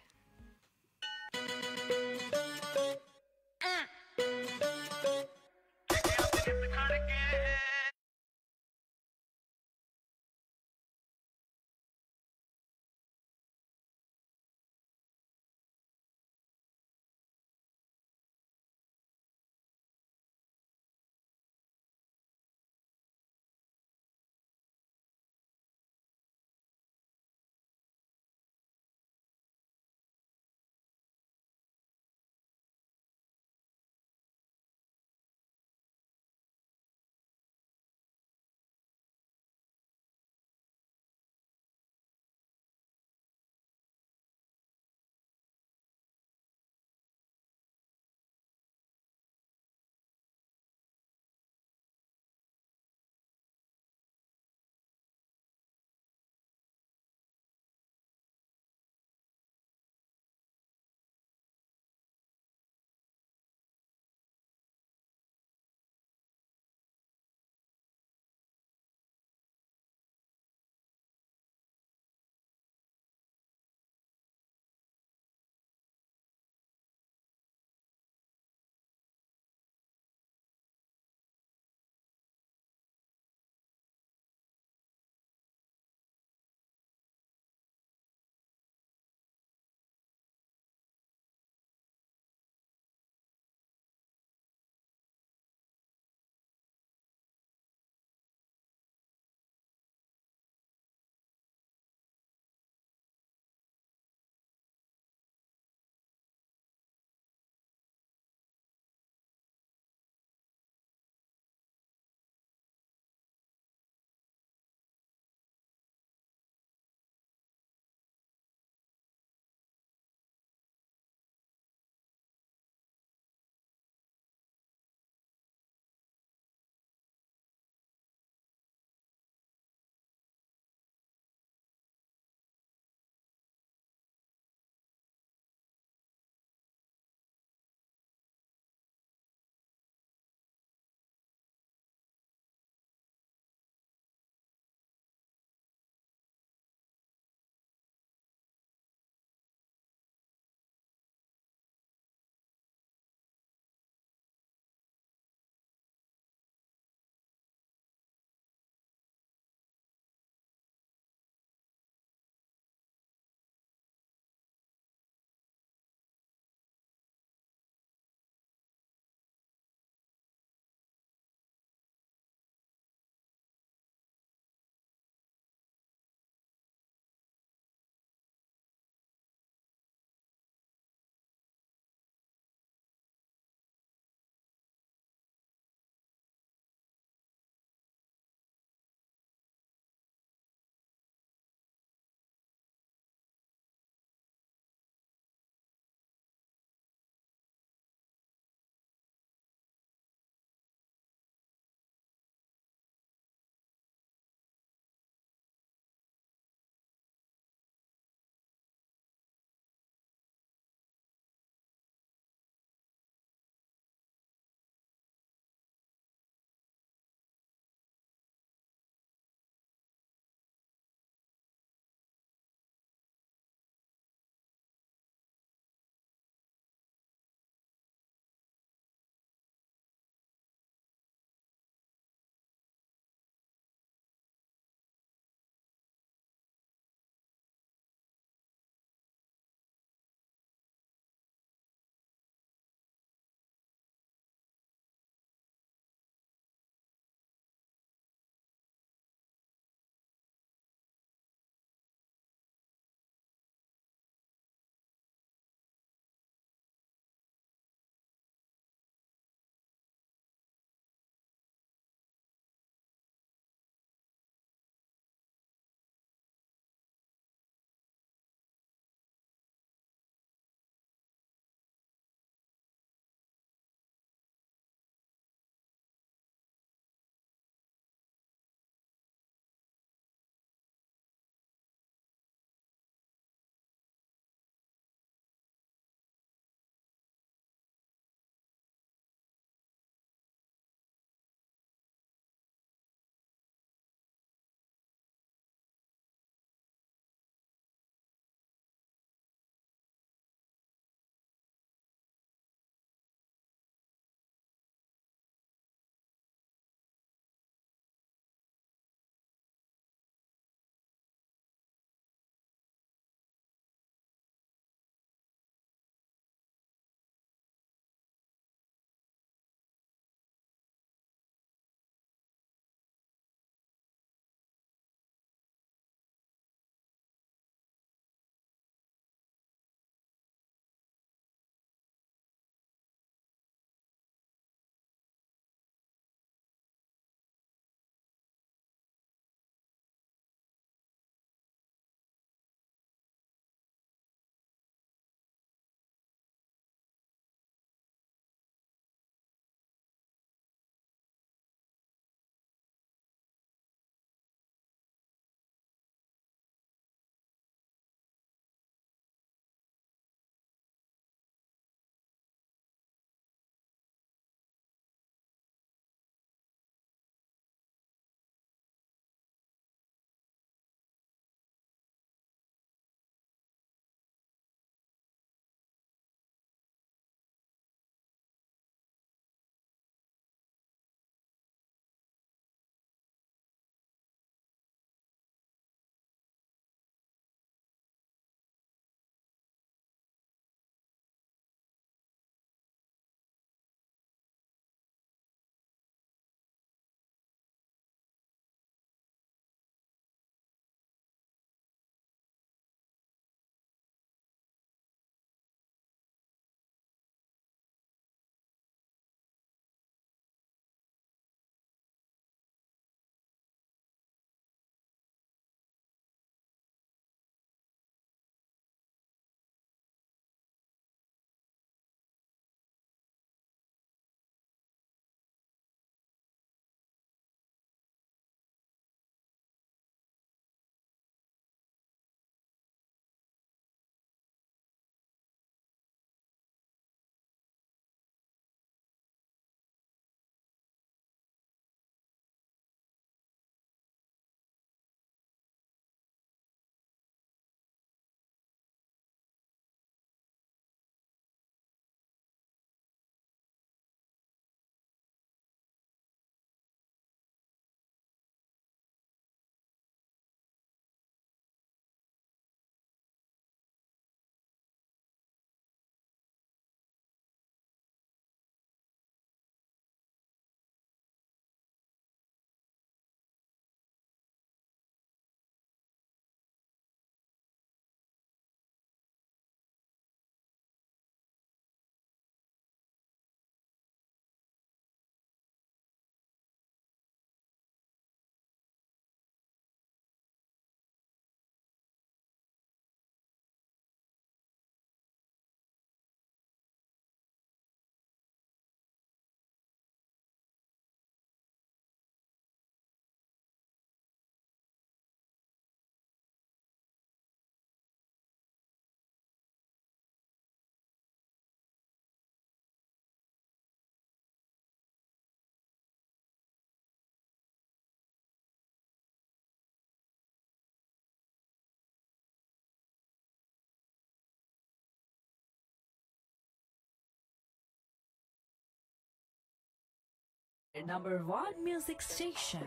number one music station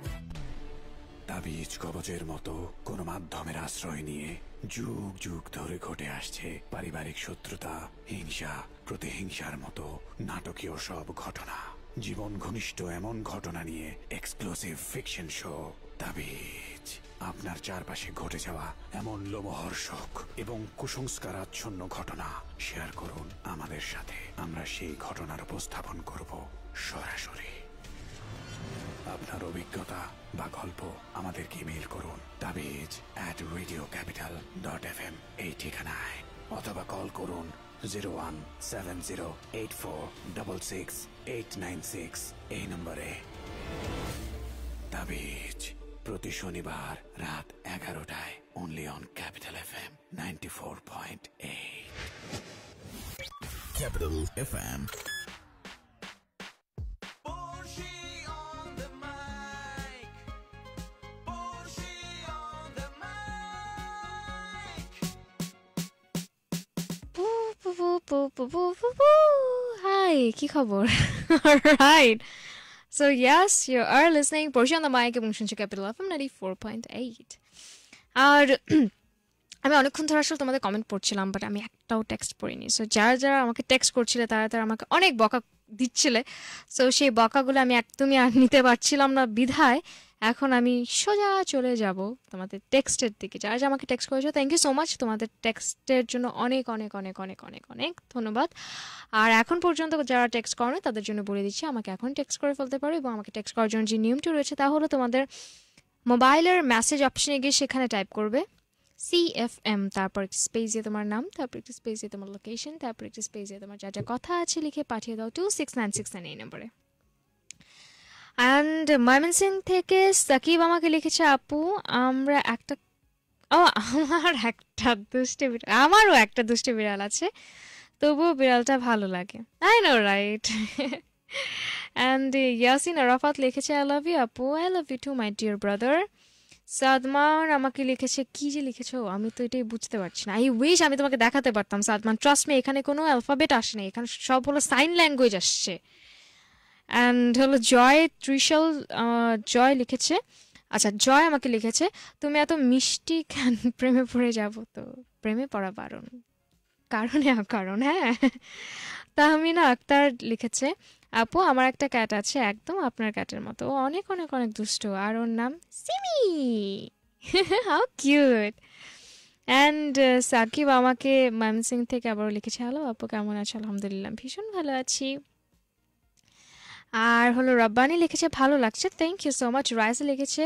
তাবিজ কবচের মতো কোনো মাধ্যমের আশ্রয় নিয়ে যুগ যুগ ধরে ঘটে আসছে পারিবারিক শত্রুতা হিংসা প্রতিহিংসার মতো নাটকীয় সব ঘটনা জীবন ঘনিষ্ঠ এমন ঘটনা নিয়ে এক্সক্লুসিভ ফিকশন শো তাবিজ আপনার চারপাশে ঘটে যাওয়া এমন লোমহর্ষক এবং কুসংস্কারাচ্ছন্ন ঘটনা শেয়ার করুন আমাদের সাথে আমরা সেই ঘটনার উপস্থাপন করব সরাসরি আপনার অভিজ্ঞতা বা গল্প আমাদেরকে ইমেল করুন Tabij at radio capital dot F M এই ঠিকানায় অথবা কল করুন zero one seven zero eight four double six eight nine six এই নম্বরে তাবিজ প্রতি শনিবার রাত এগারোটায় only on capital F M ninety four point eight F M hi কি খবর? Alright. So yes, you are listening. Portion on the mic এবং শুনছো capital FM ninety four point eight আর আমি অনেকক্ষণ ধরে আসলে তোমাদের কমেন্ট পড়ছিলাম বাট আমি একটাও টেক্সট পড়িনি সো যারা যারা আমাকে টেক্সট করছিলে তারা তারা আমাকে অনেক বকা দিচ্ছিলে সো সেই বকাগুলো আমি একদমই আর নিতে পারছিলাম না বিধায় এখন আমি সোজা চলে যাব তোমাদের টেক্সটের দিকে যারা যে আমাকে টেক্সট করেছো থ্যাংক ইউ সো মাচ তোমাদের টেক্সটের জন্য অনেক অনেক অনেক অনেক অনেক অনেক ধন্যবাদ আর এখন পর্যন্ত যারা টেক্সট করো তাদের জন্য বলে দিচ্ছি আমাকে এখন টেক্সট করে ফেলতে পারো এবং আমাকে টেক্সট করার জন্য যে নিয়মটি রয়েছে তা হলো তোমাদের মোবাইলের মেসেজ অপশনে গিয়ে সেখানে টাইপ করবে সি এফ এম তারপর একটি স্পেস দিয়ে তোমার নাম তারপর একটি স্পেস দিয়ে তোমার লোকেশন তারপর একটি স্পেস দিয়ে তোমার যা যা কথা আছে লিখে পাঠিয়ে দাও two six nine six nine এই নম্বরে অ্যান্ড ময়মনসিং থেকে সাকিব আমাকে লিখেছে আপু আমরা একটা ও আমার একটা দুষ্টে বিড়াল আমারও একটা দুষ্টে বিড়াল আছে তবুও বিড়ালটা ভালো লাগে I know right and Yasin Arafat লিখেছে আই লাভ ইউ আপু I love you too my dear brother Sadman আমাকে লিখেছে কি যে লিখেছো আমি তো এটাই বুঝতে পারছি না আই উইশ আমি তোমাকে দেখাতে পারতাম সাদমান ট্রাস্ট মি এখানে কোনো অ্যালফাবেট আসেনি এখানে সব হলো সাইন ল্যাঙ্গুয়েজ আসছে অ্যান্ড হলো জয় ত্রিশল জয় লিখেছে আচ্ছা জয় আমাকে লিখেছে তুমি এত মিষ্টি কেন প্রেমে পড়ে যাবো তো প্রেমে পড়া বারণ কারণে কারণ হ্যাঁ তাহমিনা আক্তার লিখেছে আপু আমার একটা ক্যাট আছে একদম আপনার ক্যাটের মতো ও অনেক অনেক অনেক দুষ্ট আর ওর নাম Simi how cute and Sakib আমাকে সিং থেকে আবারও লিখেছে হ্যালো আপু কেমন আছে আলহামদুলিল্লাহ ভীষণ ভালো আছি আর হলো রব্বানি লিখেছে ভালো লাগছে thank you so much Rais লিখেছে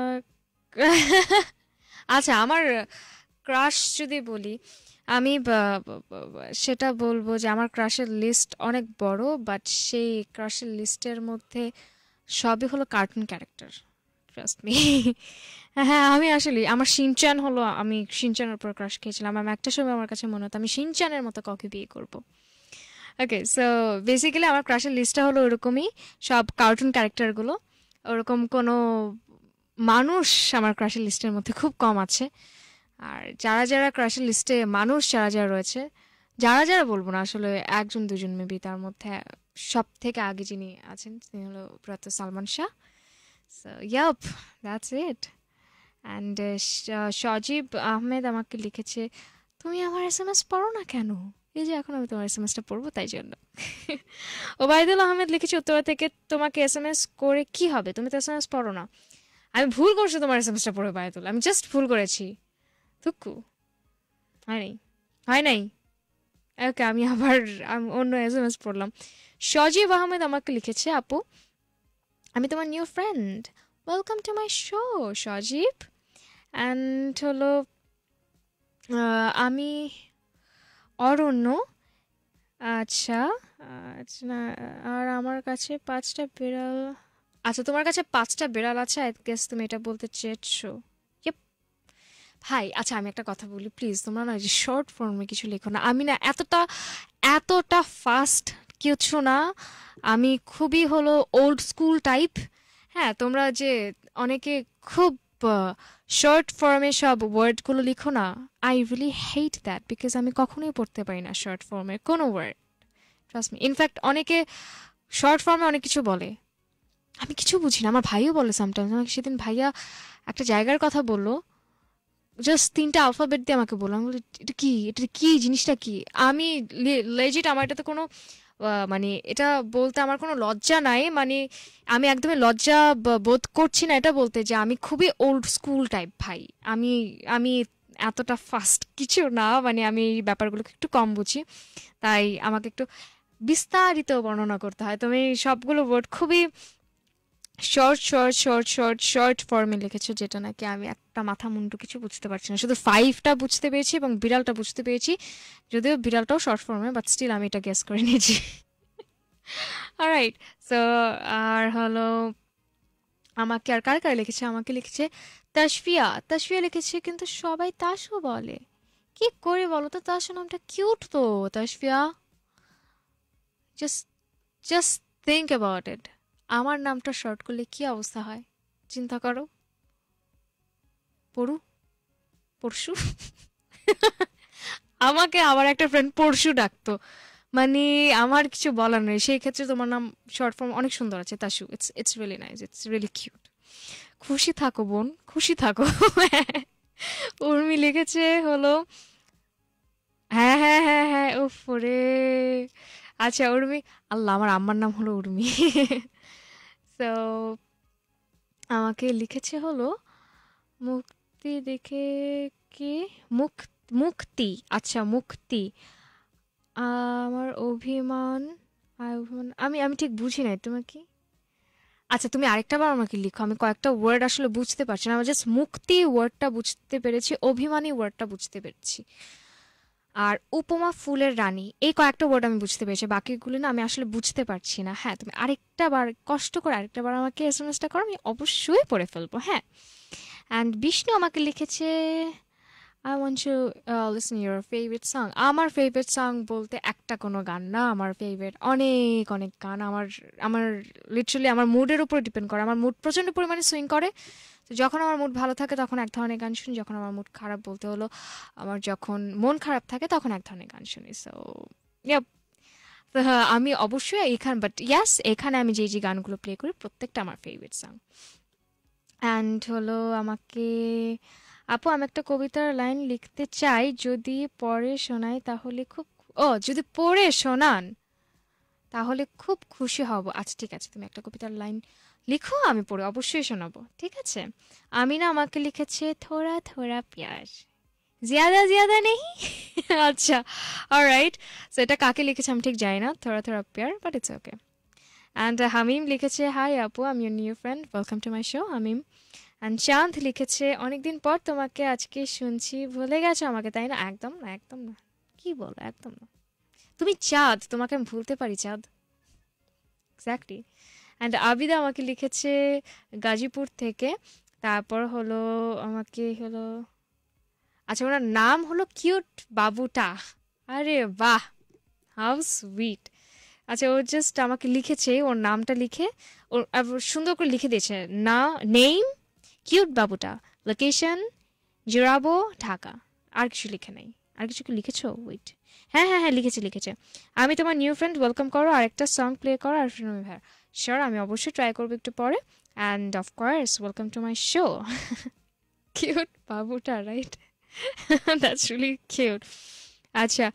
আচ্ছা আমার ক্রাশ যদি বলি আমি সেটা বলবো যে আমার ক্রাশের লিস্ট অনেক বড় বাট সেই ক্রাশের লিস্টের মধ্যে সবই হলো কার্টুন ক্যারেক্টার ট্রাস্ট মি হ্যাঁ আমি আসলে আমার সিনচান হলো আমি সিনচানের উপর ক্রাশ খেয়েছিলাম আমার একটা সময় আমার কাছে মনে হতো আমি সিনচানের মতো ককে বিয়ে করবো ওকে সো বেসিক্যালি আমার ক্রাশের লিস্টটা হলো ওরকমই সব কার্টুন ক্যারেক্টারগুলো ওরকম কোনো মানুষ আমার ক্রাশের লিস্টের মধ্যে খুব কম আছে আর যারা যারা ক্রাশের লিস্টে মানুষ যারা যারা রয়েছে যারা যারা বলবো না আসলে একজন দুজন মেবি তার মধ্যে সব থেকে আগে যিনি আছেন তিনি হলো প্রয়াত Salman Shah so yep that's it and Sajib Ahmed আমাকে লিখেছে তুমি আমার এস এম এস পড়ো না কেন এই যে এখন আমি তোমার এস এম এসটা পড়বো তাই জন্য ওবায়দুল আহমেদ লিখেছে উত্তরা থেকে তোমাকে এস এম এস করে কি হবে তুমি তো এস এম এস পড়ো না আমি ভুল করছি তোমার এস এম এসটা পড়বে বায়দুল আমি জাস্ট ভুল করেছি থুকু হয় নাই হয় নাই ওকে আমি আবার অন্য এস এম এস পড়লাম সজীব আহমেদ আমাকে লিখেছে আপু আমি তোমার new friend welcome to my show Sajib and হলো আমি অরণ্য আচ্ছা আচ্ছা আর আমার কাছে পাঁচটা বিড়াল আচ্ছা তোমার কাছে পাঁচটা বিড়াল আছে আই গেস তুমি এটা বলতে চেয়েছো ভাই আচ্ছা আমি একটা কথা বলি প্লিজ তোমরা না যে শর্ট ফর্মে কিছু লেখো না আমি না এতটা এতটা ফাস্ট কিছু না আমি খুবই হলো ওল্ড স্কুল টাইপ হ্যাঁ তোমরা যে অনেকে খুব শর্ট ফর্মে সব ওয়ার্ডগুলো লিখো না I really hate that because আমি কখনোই পড়তে পারি না শর্ট ফর্মে কোনো ওয়ার্ড ট্রাস্ট মি ইনফ্যাক্ট অনেকে শর্ট ফর্মে অনেক কিছু বলে আমি কিছু বুঝি না আমার ভাইও বলে সামটাইমস আমাকে সেদিন ভাইয়া একটা জায়গার কথা বললো জাস্ট তিনটা আলফাবেট দিয়ে আমাকে বললাম বলি এটা কি এটা কি জিনিসটা কি আমি লেজিট আমার এটাতে কোনো মানে এটা বলতে আমার কোনো লজ্জা নাই মানে আমি একদমই লজ্জা বোধ করছি না এটা বলতে যে আমি খুবই ওল্ড স্কুল টাইপ ভাই আমি আমি এতটা ফাস্ট কিছু না মানে আমি এই ব্যাপারগুলোকে একটু কম বুঝি তাই আমাকে একটু বিস্তারিত বর্ণনা করতে হয় তুমি সবগুলো ওয়ার্ড খুবই short short short short short ফর্মে লিখেছো যেটা নাকি আমি একটা মাথা মুন্ডু কিছু বুঝতে পারছি না শুধু ফাইভটা বুঝতে পেরেছি এবং বিড়ালটা বুঝতে পেরেছি যদিও বিড়ালটাও শর্ট ফর্মে বাট স্টিল আমি এটা গ্যাস করে নিয়েছি রাইট সো আর হলো আমাকে আর কার কার লিখেছে আমাকে লিখেছে তাসফিয়া তাসফিয়া লিখেছে কিন্তু সবাই তাসও বলে কি করে বলো তো তাস নামটা কিউট তো Tasfia just just think about it আমার নামটা শর্ট করলে কি অবস্থা হয় চিন্তা করো পড়ু পরশু আমাকে আবার একটা ফ্রেন্ড পরশু ডাকতো মানে আমার কিছু বলার নেই সেই ক্ষেত্রে তোমার নাম শর্ট ফর্ম অনেক সুন্দর আছে Tasu it's it's really nice it's really cute খুশি থাকো বোন খুশি থাকো উর্মি লিখেছে হলো হ্যাঁ হ্যাঁ হ্যাঁ হ্যাঁ ও ফোরে আচ্ছা উর্মি আল্লাহ আমার আম্মার নাম হলো উর্মি সো আমাকে লিখেছে হলো মুক্তি দেখে কি মুখ মুক্তি আচ্ছা মুক্তি আমার অভিমান অভিমান আমি আমি ঠিক বুঝি নাই তোমার কি আচ্ছা তুমি আরেকটা বার আমাকে লিখো আমি কয়েকটা ওয়ার্ড আসলে বুঝতে পারছি না আমার জাস্ট মুক্তি ওয়ার্ডটা বুঝতে পেরেছি অভিমানী ওয়ার্ডটা বুঝতে পেরেছি আর উপমা ফুলের রানী এই কয়েকটা ওয়ার্ড আমি বুঝতে পেরেছি বাকিগুলো না আমি আসলে বুঝতে পারছি না হ্যাঁ তুমি আরেকটা বার কষ্ট করে আরেকটা বার আমাকে এস এম এসটা করো আমি অবশ্যই পড়ে ফেলবো হ্যাঁ অ্যান্ড বিষ্ণু আমাকে লিখেছে I want you listen your favourite song আমার ফেভারিট সং বলতে একটা কোনো গান না আমার ফেভারিট অনেক অনেক গান আমার আমার লিটারালি আমার মুডের উপর ডিপেন্ড করে আমার মুড প্রচণ্ড পরিমাণে সুইং করে তো যখন আমার মুড ভালো থাকে তখন এক ধরনের গান শুনি যখন আমার মুড খারাপ বলতে হলো আমার যখন মন খারাপ থাকে তখন এক ধরনের গান শুনি সো হ্যাঁ, আমি অবশ্যই এখান বাট ইয়াস এখানে আমি যে যে গানগুলো প্লে করি প্রত্যেকটা আমার ফেভারিট সং অ্যান্ড হলো আমাকে আপু আমি একটা কবিতার লাইন লিখতে চাই যদি পরে শোনাই তাহলে খুব ও যদি পড়ে শোনান তাহলে খুব খুশি হব আচ্ছা ঠিক আছে তুমি একটা কবিতার লাইন লিখো আমি পড়ে অবশ্যই শোনাবো ঠিক আছে আমিনা আমাকে লিখেছে থোড়া থোড়া পিয়াস জিয়াদা জিয়াদা নেই আচ্ছা অলরাইট সো এটা কাকে লিখেছে আমি ঠিক জানি না থোড়া থোড়া পিয়ার but it's okay and Hamim লিখেছে হাই আপু আমি your new friend welcome to my show Hamim and Shanto লিখেছে অনেকদিন পর তোমাকে আজকে শুনছি ভুলে গেছো আমাকে তাই না একদম না একদম না কি বলো একদম না তুমি চাঁদ তোমাকে আমি ভুলতে পারি চাঁদ এক্স্যাক্টলি অ্যান্ড আবিদা আমাকে লিখেছে গাজীপুর থেকে তারপর হলো আমাকে হলো আচ্ছা ওনার নাম হলো কিউট বাবুটা আরে বাহ হাউ সুইট আচ্ছা ও জাস্ট আমাকে লিখেছে ওর নামটা লিখে ওর সুন্দর করে লিখে দিয়েছে না নেম কিউট বাবুটা লোকেশন জোরাবো ঢাকা আর কিছু লিখে নাই আর কিছু কি লিখেছো উইট হ্যাঁ হ্যাঁ হ্যাঁ লিখেছে লিখেছে আমি তোমার নিউ ফ্রেন্ড ওয়েলকাম করো আর একটা সং প্লে করো আর ভাই শিওর আমি অবশ্যই ট্রাই করবো একটু পরে and of course welcome to my show cute বাবুটা রাইট দ্যাটস রিলি কিউট আচ্ছা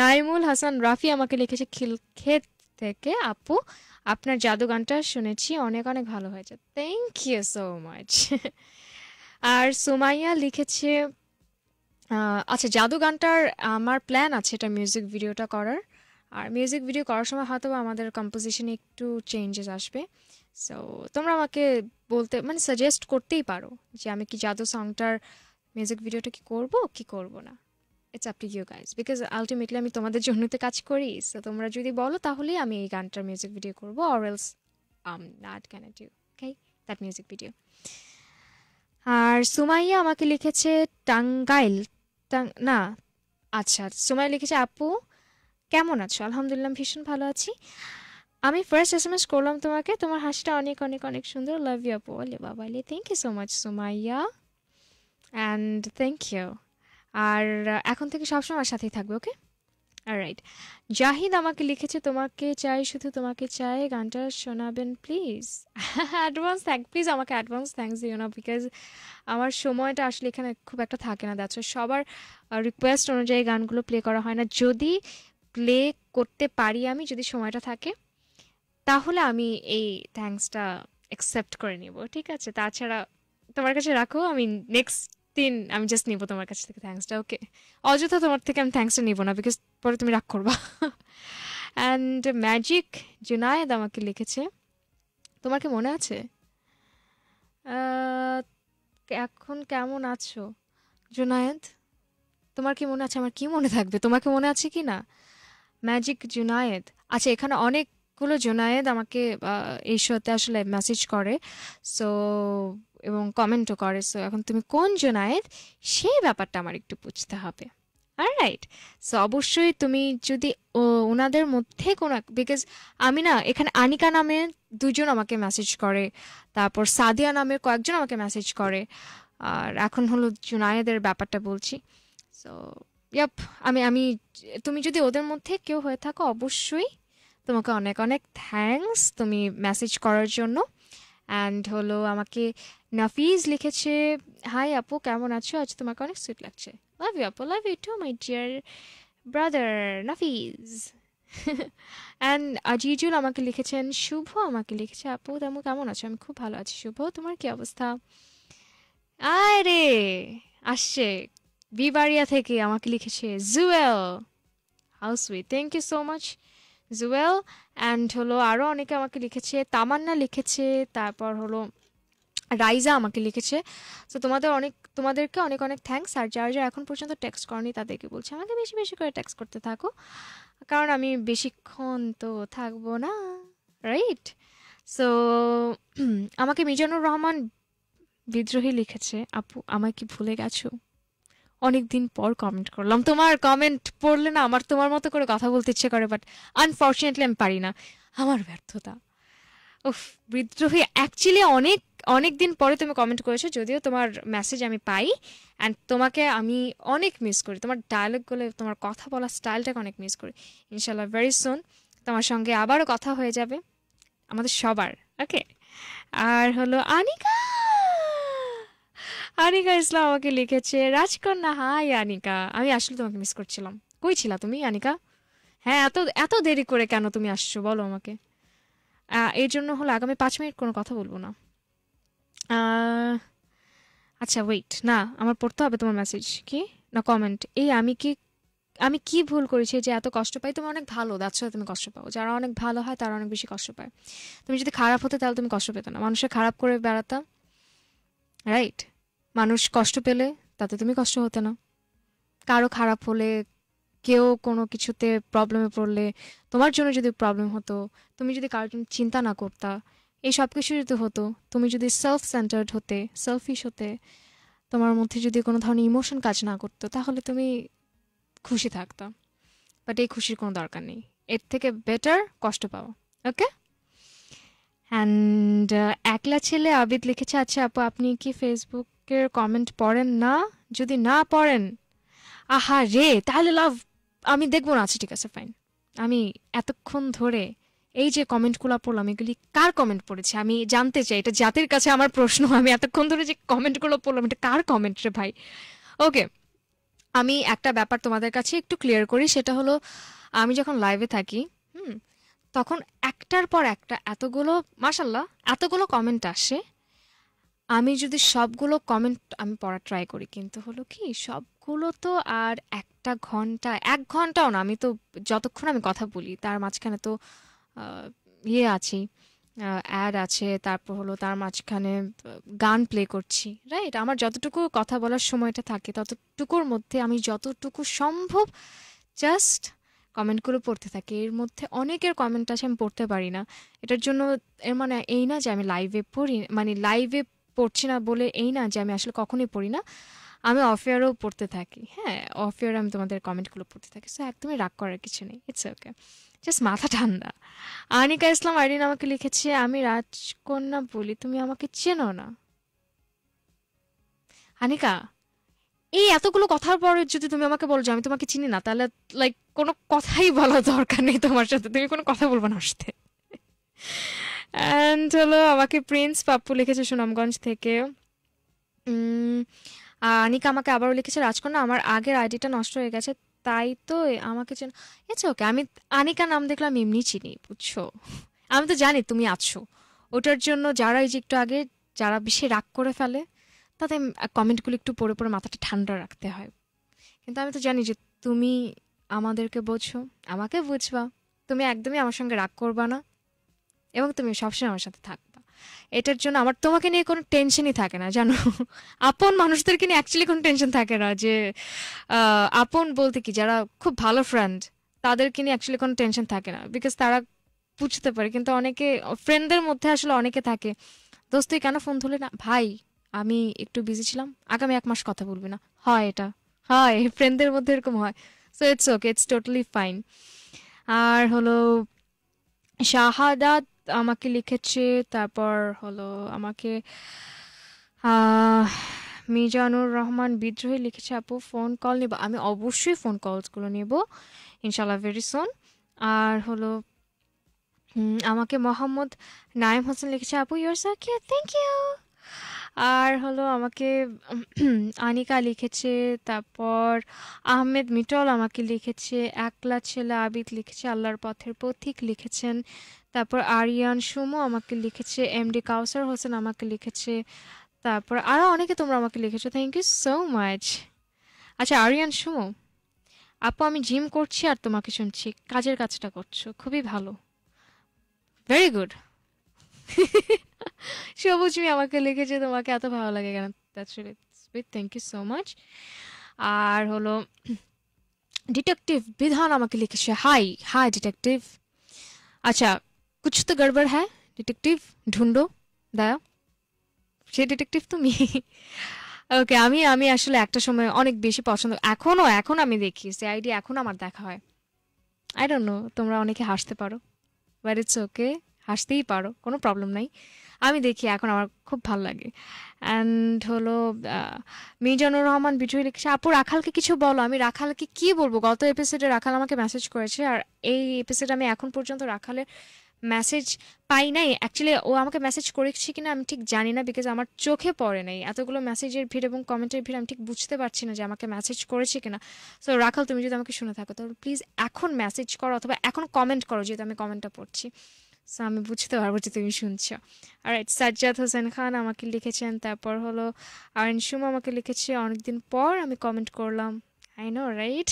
নাইমুল হাসান রাফি আমাকে লিখেছে খিলক্ষেত থেকে আপু আপনার জাদু গানটা শুনেছি অনেক অনেক ভালো হয়েছে থ্যাংক ইউ সো মাচ আর সুমাইয়া লিখেছে আচ্ছা জাদু গানটার আমার প্ল্যান আছে এটা মিউজিক ভিডিওটা করার আর মিউজিক ভিডিও করার সময় হয়তো আমাদের কম্পোজিশন একটু চেঞ্জেস আসবে সো তোমরা আমাকে বলতে মানে সাজেস্ট করতেই পারো যে আমি কি জাদু সংটার মিউজিক ভিডিওটা কি করব কি করব না it's up to you guys because ultimately আমি তোমাদের জন্য তো কাজ করি সো তোমরা যদি বলো তাহলেই আমি এই গানটার মিউজিক ভিডিও করবো or else um not can you okay that music video আর সুমাইয়া আমাকে লিখেছে টাঙ্গাইল টাং না আচ্ছা সুমাইয়া লিখেছে আপু কেমন আছো আলহামদুলিল্লাহ ভীষণ ভালো আছি আমি ফার্স্ট এস এম এস করলাম তোমাকে তোমার হাসিটা অনেক অনেক অনেক সুন্দর লাভ ইউ আপু আলি বাবা আলি thank you so much Somaiya and thank you আর uh, এখন থেকে সবসময় আমার সাথেই থাকবে ওকে রাইট জাহিদ আমাকে লিখেছে তোমাকে চাই শুধু তোমাকে চাই গানটা শোনাবেন প্লিজ অ্যাডভান্স থ্যাংক প্লিজ আমাকে অ্যাডভান্স থ্যাংকস দিও না বিকজ আমার সময়টা আসলে এখানে খুব একটা থাকে না দ্যাটস সবার রিকোয়েস্ট uh, অনুযায়ী গানগুলো প্লে করা হয় না যদি প্লে করতে পারি আমি যদি সময়টা থাকে তাহলে আমি এই থ্যাঙ্কসটা অ্যাকসেপ্ট করে নিব ঠিক আছে তাছাড়া তোমার কাছে রাখো আমি নেক্সট দিন আমি জাস্ট নেবো তোমার কাছ থেকে থ্যাঙ্কসটা ওকে অযথা তোমার থেকে আমি থ্যাঙ্কসটা নিব না বিকজ পরে তুমি রাগ করবা অ্যান্ড ম্যাজিক জুনায়েদ আমাকে লিখেছে তোমার কি মনে আছে এখন কেমন আছো জুনায়দ তোমার কি মনে আছে আমার কি মনে থাকবে তোমাকে মনে আছে কি না ম্যাজিক জুনায়েদ আচ্ছা এখানে অনেকগুলো জুনায়েদ আমাকে এই শোতে আসলে মেসেজ করে সো এবং কমেন্টও করে সো এখন তুমি কোন জুনায়েদ সেই ব্যাপারটা আমার একটু বুঝতে হবে আর রাইট সো অবশ্যই তুমি যদি ওনাদের মধ্যে কোনো বিকজ আমি না এখানে আনিকা নামে দুজন আমাকে মেসেজ করে তারপর সাদিয়া নামে কয়েকজন আমাকে মেসেজ করে আর এখন হলো জুনায়েদের ব্যাপারটা বলছি সো ইয়াপ আমি আমি তুমি যদি ওদের মধ্যে কেউ হয়ে থাকো অবশ্যই তোমাকে অনেক অনেক থ্যাংকস তুমি মেসেজ করার জন্য অ্যান্ড হলো আমাকে নাফিজ লিখেছে হাই আপু কেমন আছো আজ তোমাকে অনেক সুইট লাগছে লাভ ইউ আপু love you too my dear brother Nafiz and Azizul আমাকে লিখেছেন শুভ আমাকে লিখেছে আপু তেমন কেমন আছো আমি খুব ভালো আছি শুভ তোমার কি অবস্থা রে আসছে বিবাড়িয়া থেকে আমাকে লিখেছে Jewel how sweet thank you so much Jewel and হলো আরও অনেকে আমাকে লিখেছে তামান্না লিখেছে তারপর হলো রাইজা আমাকে লিখেছে তো তোমাদের অনেক তোমাদেরকে অনেক অনেক থ্যাংকস আর যারা যারা এখন পর্যন্ত টেক্সট করনি তাদেরকে বলছে আমাকে বেশি বেশি করে টেক্সট করতে থাকো কারণ আমি বেশিক্ষণ তো থাকবো না রাইট সো আমাকে মিজানুর রহমান বিদ্রোহী লিখেছে আপু আমায় কি ভুলে গেছো অনেকদিন পর কমেন্ট করলাম তোমার কমেন্ট পড়লে না আমার তোমার মতো করে কথা বলতে ইচ্ছে করে বাট আনফর্চুনেটলি আমি পারি না আমার ব্যর্থতা উফ বিদ্রোহী অ্যাকচুয়ালি অনেক অনেক দিন পরে তুমি কমেন্ট করেছো যদিও তোমার মেসেজ আমি পাই অ্যান্ড তোমাকে আমি অনেক মিস করি তোমার ডায়লগগুলো তোমার কথা বলার স্টাইলটাকে অনেক মিস করি ইনশাল্লাহ ভেরি সুন তোমার সঙ্গে আবারও কথা হয়ে যাবে আমাদের সবার ওকে আর হলো আনিকা আনিকা ইসলাম আমাকে লিখেছে রাজকন্যা হাই আনিকা আমি আসলে তোমাকে মিস করছিলাম কই ছিলা তুমি আনিকা হ্যাঁ এত এত দেরি করে কেন তুমি আসছো বলো আমাকে এর জন্য হলো আগামী পাঁচ মিনিট কোনো কথা বলবো না আচ্ছা ওয়েট না আমার পড়তে হবে তোমার মেসেজ কি না কমেন্ট এই আমি কি আমি কি ভুল করেছি যে এত কষ্ট পাই তুমি অনেক ভালো দাচ্ছ তুমি কষ্ট পাও যারা অনেক ভালো হয় তারা অনেক বেশি কষ্ট পায় তুমি যদি খারাপ হতে তাহলে তুমি কষ্ট পেতে না মানুষের খারাপ করে বেড়াতাম রাইট মানুষ কষ্ট পেলে তাতে তুমি কষ্ট হতে না কারো খারাপ হলে কেউ কোনো কিছুতে প্রবলেমে পড়লে তোমার জন্য যদি প্রবলেম হতো তুমি যদি কারোর জন্য চিন্তা না করতা এই সব কিছু যদি হতো তুমি যদি সেলফ সেন্টার্ড হতে সেলফিশ হতে তোমার মধ্যে যদি কোনো ধরনের ইমোশন কাজ না করতো তাহলে তুমি খুশি থাকতা বাট এই খুশির কোনো দরকার নেই এর থেকে বেটার কষ্ট পাওয়া ওকে অ্যান্ড একলা ছেলে আবিদ লিখেছে আচ্ছা আপু আপনি কি ফেসবুক সম্পর্কের কমেন্ট পড়েন না যদি না পড়েন আহা রে তাহলে লাভ আমি দেখবো না আচ্ছা ঠিক আছে ফাইন আমি এতক্ষণ ধরে এই যে কমেন্টগুলো পড়লাম এগুলি কার কমেন্ট পড়েছে আমি জানতে চাই এটা জাতির কাছে আমার প্রশ্ন আমি এতক্ষণ ধরে যে কমেন্টগুলো পড়লাম এটা কার কমেন্ট রে ভাই ওকে আমি একটা ব্যাপার তোমাদের কাছে একটু ক্লিয়ার করি সেটা হলো আমি যখন লাইভে থাকি হুম তখন একটার পর একটা এতগুলো মাসাল্লাহ এতগুলো কমেন্ট আসে আমি যদি সবগুলো কমেন্ট আমি পড়া ট্রাই করি কিন্তু হলো কি সবগুলো তো আর একটা ঘন্টা এক ঘন্টাও না আমি তো যতক্ষণ আমি কথা বলি তার মাঝখানে তো ইয়ে আছেই অ্যাড আছে তারপর হলো তার মাঝখানে গান প্লে করছি রাইট আমার যতটুকু কথা বলার সময়টা থাকে ততটুকুর মধ্যে আমি যতটুকু সম্ভব জাস্ট কমেন্টগুলো পড়তে থাকি এর মধ্যে অনেকের কমেন্ট আছে আমি পড়তে পারি না এটার জন্য এর মানে এই না যে আমি লাইভে পড়ি মানে লাইভে পড়ছি না বলে এই না যে আমি আসলে কখনোই পড়ি না আমি অফেয়ারও পড়তে থাকি হ্যাঁ অফেয়ার আমি তোমাদের কমেন্টগুলো পড়তে থাকি সো একদমই রাগ করার কিছু নেই ইটস ওকে জাস্ট মাথা ঠান্ডা আনিকা ইসলাম আইডিন আমাকে লিখেছে আমি রাজকন্যা বলি তুমি আমাকে চেনো না আনিকা এই এতগুলো কথার পরে যদি তুমি আমাকে বলো যে আমি তোমাকে চিনি না তাহলে লাইক কোনো কথাই বলা দরকার নেই তোমার সাথে তুমি কোনো কথা বলবো না আসতে অ্যান্ড হলো আমাকে প্রিন্স পাপ্পু লিখেছে সুনামগঞ্জ থেকে আনিকা আমাকে আবারও লিখেছে রাজকন্যা আমার আগের আইডিটা নষ্ট হয়ে গেছে তাই তো আমাকে চেন আচ্ছা ওকে আমি আনিকা নাম দেখলাম এমনি চিনি বুঝছো আমি তো জানি তুমি আছো ওটার জন্য যারা এই যে একটু আগে যারা বেশি রাগ করে ফেলে তাতে কমেন্টগুলো একটু পরে পরে মাথাটা ঠান্ডা রাখতে হয় কিন্তু আমি তো জানি যে তুমি আমাদেরকে বোঝো আমাকে বুঝবা তুমি একদমই আমার সঙ্গে রাগ করবা না এবং তুমি সবসময় আমার সাথে থাকবা এটার জন্য আমার তোমাকে নিয়ে কোনো টেনশনই থাকে না জানো আপন মানুষদেরকে নিয়ে অ্যাকচুয়ালি কোনো টেনশন থাকে না যে আপন বলতে কি যারা খুব ভালো ফ্রেন্ড তাদেরকে নিয়ে অ্যাকচুয়ালি কোনো টেনশন থাকে না বিকজ তারা বুঝতে পারে কিন্তু অনেকে ফ্রেন্ডদের মধ্যে আসলে অনেকে থাকে দোস্ত কেন ফোন ধরলে না ভাই আমি একটু বিজি ছিলাম আগামী এক মাস কথা বলবি না হয় এটা হয় ফ্রেন্ডদের মধ্যে এরকম হয় so it's okay it's totally fine আর হলো শাহাদাত আমাকে লিখেছে তারপর হলো আমাকে মিজানুর রহমান বিদ্রোহী লিখেছে আপু ফোন কল নেব আমি অবশ্যই ফোন কলসগুলো নেব ইনশাল্লাহ ভেরি সোন আর হলো আমাকে মোহাম্মদ নাইম হোসেন লিখেছে আপু ইউর সো থ্যাংক ইউ আর হলো আমাকে আনিকা লিখেছে তারপর আহমেদ মিটল আমাকে লিখেছে একলা ছেলে আবিদ লিখেছে আল্লাহর পথের পথিক লিখেছেন তারপর আরিয়ান সুমো আমাকে লিখেছে এম ডি কাউসার হোসেন আমাকে লিখেছে তারপর আরও অনেকে তোমরা আমাকে লিখেছো থ্যাংক ইউ সো মাচ আচ্ছা আরিয়ান সুমো আপু আমি জিম করছি আর তোমাকে শুনছি কাজের কাজটা করছো খুবই ভালো ভেরি গুড সবুজ মি আমাকে লিখেছে তোমাকে এত ভালো লাগে কেন that's thank you so much আর হলো ডিটেকটিভ বিধান আমাকে লিখেছে হাই হাই ডিটেকটিভ আচ্ছা कुछ তো গড়বড় হ্যাঁ ডিটেকটিভ ঢুন্ডো দায়া সে ডিটেকটিভ তুমি ওকে আমি আমি আসলে একটা সময় অনেক বেশি পছন্দ এখনও এখন আমি দেখি সে আইডি এখন আমার দেখা হয় আই ডোন্ট নো তোমরা অনেকে হাসতে পারো বাট ইটস ওকে হাসতেই পারো কোনো প্রবলেম নাই আমি দেখি এখন আমার খুব ভালো লাগে অ্যান্ড হলো মিজানুর রহমান বিজয়ী লিখেছে আপু রাখালকে কিছু বলো আমি রাখালকে কি বলবো গত এপিসোডে রাখাল আমাকে মেসেজ করেছে আর এই এপিসোডে আমি এখন পর্যন্ত রাখালের মেসেজ পাই নাই অ্যাকচুয়ালি ও আমাকে মেসেজ করেছে কিনা আমি ঠিক জানি না বিকজ আমার চোখে পড়ে নাই এতগুলো মেসেজের ভিড় এবং কমেন্টের ভিড় আমি ঠিক বুঝতে পারছি না যে আমাকে মেসেজ করেছে কিনা সো রাখাল তুমি যদি আমাকে শুনে থাকো তাহলে প্লিজ এখন মেসেজ করো অথবা এখন কমেন্ট করো যেহেতু আমি কমেন্টটা পড়ছি সো আমি বুঝতে পারবো যে তুমি শুনছো আর সাজ্জাদ হোসেন খান আমাকে লিখেছেন তারপর হলো আর সুমা আমাকে লিখেছে অনেকদিন পর আমি কমেন্ট করলাম I know right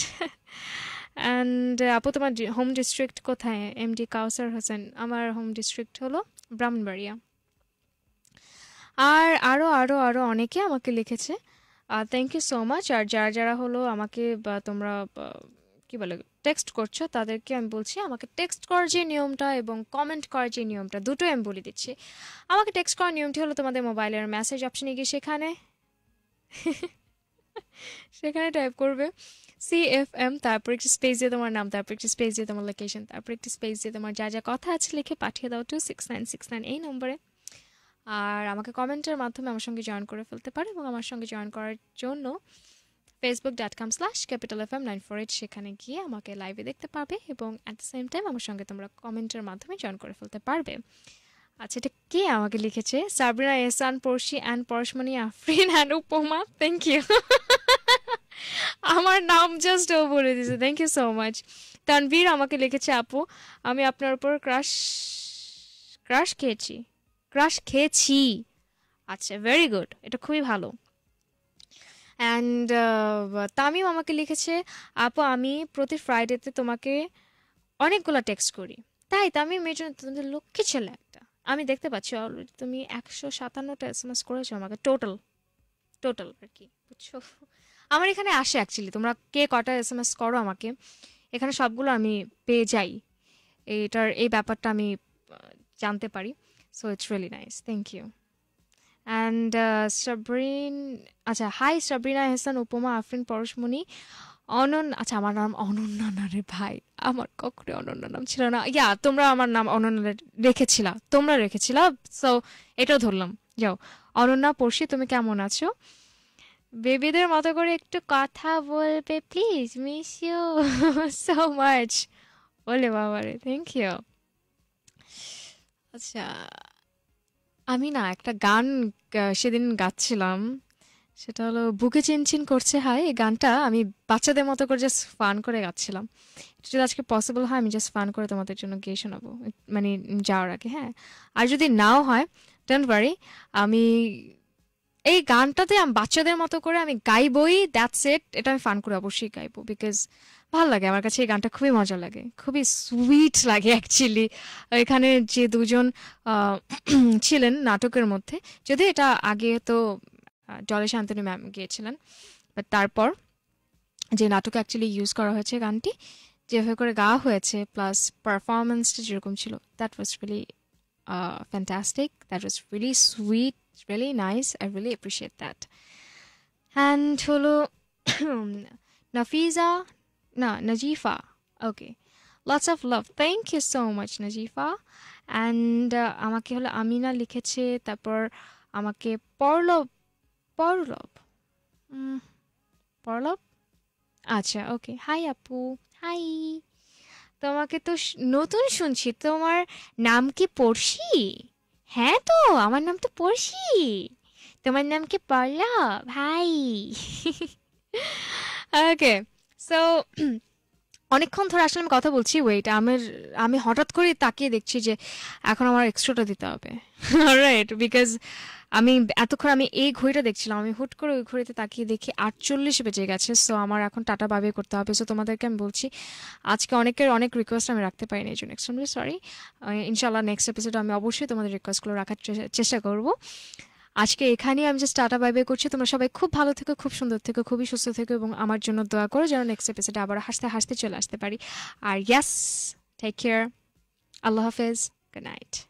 and uh, আপু তোমার হোম ডিস্ট্রিক্ট কোথায় এমডি কাউসার হোসেন আমার হোম ডিস্ট্রিক্ট হলো ব্রাহ্মণবাড়িয়া আর আরও আরও আরও অনেকে আমাকে লিখেছে থ্যাংক ইউ সো মাচ আর যারা যারা হলো আমাকে বা তোমরা কি বলে টেক্সট করছো তাদেরকে আমি বলছি আমাকে টেক্সট করার যে নিয়মটা এবং কমেন্ট করার যে নিয়মটা দুটোই আমি বলে দিচ্ছি আমাকে টেক্সট করার নিয়মটি হলো তোমাদের মোবাইলের মেসেজ অপশানে গিয়ে সেখানে সেখানে টাইপ করবে সি এফ এম তারপর একটি স্পেস দিয়ে তোমার নাম তারপর একটি স্পেস দিয়ে তোমার লোকেশন তারপর একটি স্পেস দিয়ে তোমার যা যা কথা আছে লিখে পাঠিয়ে দাও two six nine six nine এই নম্বরে আর আমাকে কমেন্টের মাধ্যমে আমার সঙ্গে জয়েন করে ফেলতে পারো এবং আমার সঙ্গে জয়েন করার জন্য Facebook dot com slash capital F M nine four eight সেখানে গিয়ে আমাকে লাইভে দেখতে পাবে এবং অ্যাট দ্য সেম টাইম আমার সঙ্গে তোমরা কমেন্টের মাধ্যমে জয়েন করে ফেলতে পারবে আচ্ছা এটা কে আমাকে লিখেছে Sabrina Ehsan Porshi and Poroshmoni Afrin and Upoma thank you আমার নাম জাস্ট ও বলে দিয়েছে thank you so much Tanvir আমাকে লিখেছে আপু আমি আপনার উপর ক্রাশ ক্রাশ খেয়েছি ক্রাশ খেয়েছি আচ্ছা ভেরি গুড এটা খুবই ভালো অ্যান্ড তামিম আমাকে লিখেছে আপু আমি প্রতি ফ্রাইডেতে তোমাকে অনেকগুলো টেক্সট করি তাই তামিম এর জন্য তোমাদের লক্ষ্যে ছেলে একটা আমি দেখতে পাচ্ছি অলরেডি তুমি একশো সাতান্নটা এস এম এস করেছো আমাকে টোটাল টোটাল আর কি বুঝছো আমার এখানে আসে অ্যাকচুয়ালি তোমরা কে কটা এস এম এস করো আমাকে এখানে সবগুলো আমি পেয়ে যাই এটার এই ব্যাপারটা আমি জানতে পারি so it's really nice thank you and Sabrin আচ্ছা হাই সাবরিনা হেসান উপমা আফরিন পরশমণি অনন্য আচ্ছা আমার নাম অনন্যা না রে ভাই আমার কখনো অনন্য নাম ছিল না ইয়া তোমরা আমার নাম অনন্য রেখেছিলা তোমরা রেখেছিলা সো এটাও ধরলাম যাও অনন্যা পড়শি তুমি কেমন আছো বেবিদের মতো করে একটু কথা বলবে please miss you so much বাবা বাবারে থ্যাংক ইউ আচ্ছা আমি না একটা গান সেদিন গাচ্ছিলাম সেটা হলো বুকে চিনচিন করছে হয় এই গানটা আমি বাচ্চাদের মতো করে জাস্ট ফান করে গাচ্ছিলাম যদি আজকে পসিবল হয় আমি জাস্ট ফান করে তোমাদের জন্য গিয়ে শোনাবো মানে যাওয়ার আগে হ্যাঁ আর যদি নাও হয় ডোন্ট ওয়ারি আমি এই গানটাতে আমি বাচ্চাদের মতো করে আমি গাইবই দ্যাটস ইট এটা আমি ফান করে অবশ্যই গাইবো বিকজ ভালো লাগে আমার কাছে এই গানটা খুবই মজা লাগে খুবই সুইট লাগে অ্যাকচুয়ালি এখানে যে দুজন ছিলেন নাটকের মধ্যে যদি এটা আগে তো জলে শান্তনু ম্যাম গিয়েছিলেন বাট তারপর যে নাটকে অ্যাকচুয়ালি ইউজ করা হয়েছে গানটি যেভাবে করে গাওয়া হয়েছে প্লাস পারফরমেন্সটা যেরকম ছিল that was really fantastic that was really sweet It's really nice. I really appreciate that. And hello, Nafiza, no, Najifa. Okay. Lots of love thank you so much Najifa and আমাকে হলো আমিনা লিখেছে তারপর আমাকে পরলব পরলব পরলব আচ্ছা ওকে হাই আপু হাই তোমাকে তো নতুন শুনছি তোমার নাম কি পড়শি হ্যাঁ তো আমার নাম তো পড়শি তোমার নাম কি পড়ল ভাই ওকে সো অনেকক্ষণ ধরে আসলে আমি কথা বলছি ওয়েট আমার আমি হঠাৎ করে তাকিয়ে দেখছি যে এখন আমার এক্সট্রাটা দিতে হবে রাইট বিকজ আমি এতক্ষণ আমি এই ঘড়িটা দেখছিলাম আমি হুট করে ওই ঘড়িতে তাকিয়ে দেখি আটচল্লিশ বেজে গেছে সো আমার এখন টাটা বাবে করতে হবে সো তোমাদেরকে আমি বলছি আজকে অনেকের অনেক রিকোয়েস্ট আমি রাখতে পারিনি এই জন্য এক্সট্রিমলি সরি ইনশাল্লাহ নেক্সট এপিসোড আমি অবশ্যই তোমাদের রিকোয়েস্টগুলো রাখার চেষ্টা করব আজকে এখানেই আমি জাস্ট টাটা বাইবে করছি তোমরা সবাই খুব ভালো থেকো খুব সুন্দর থেকো খুবই সুস্থ থেকো এবং আমার জন্য দোয়া করো যেন নেক্সট এপিসোডে আবার হাসতে হাসতে চলে আসতে পারি আর ইয়াস টেক কেয়ার আল্লাহ হাফেজ গুড নাইট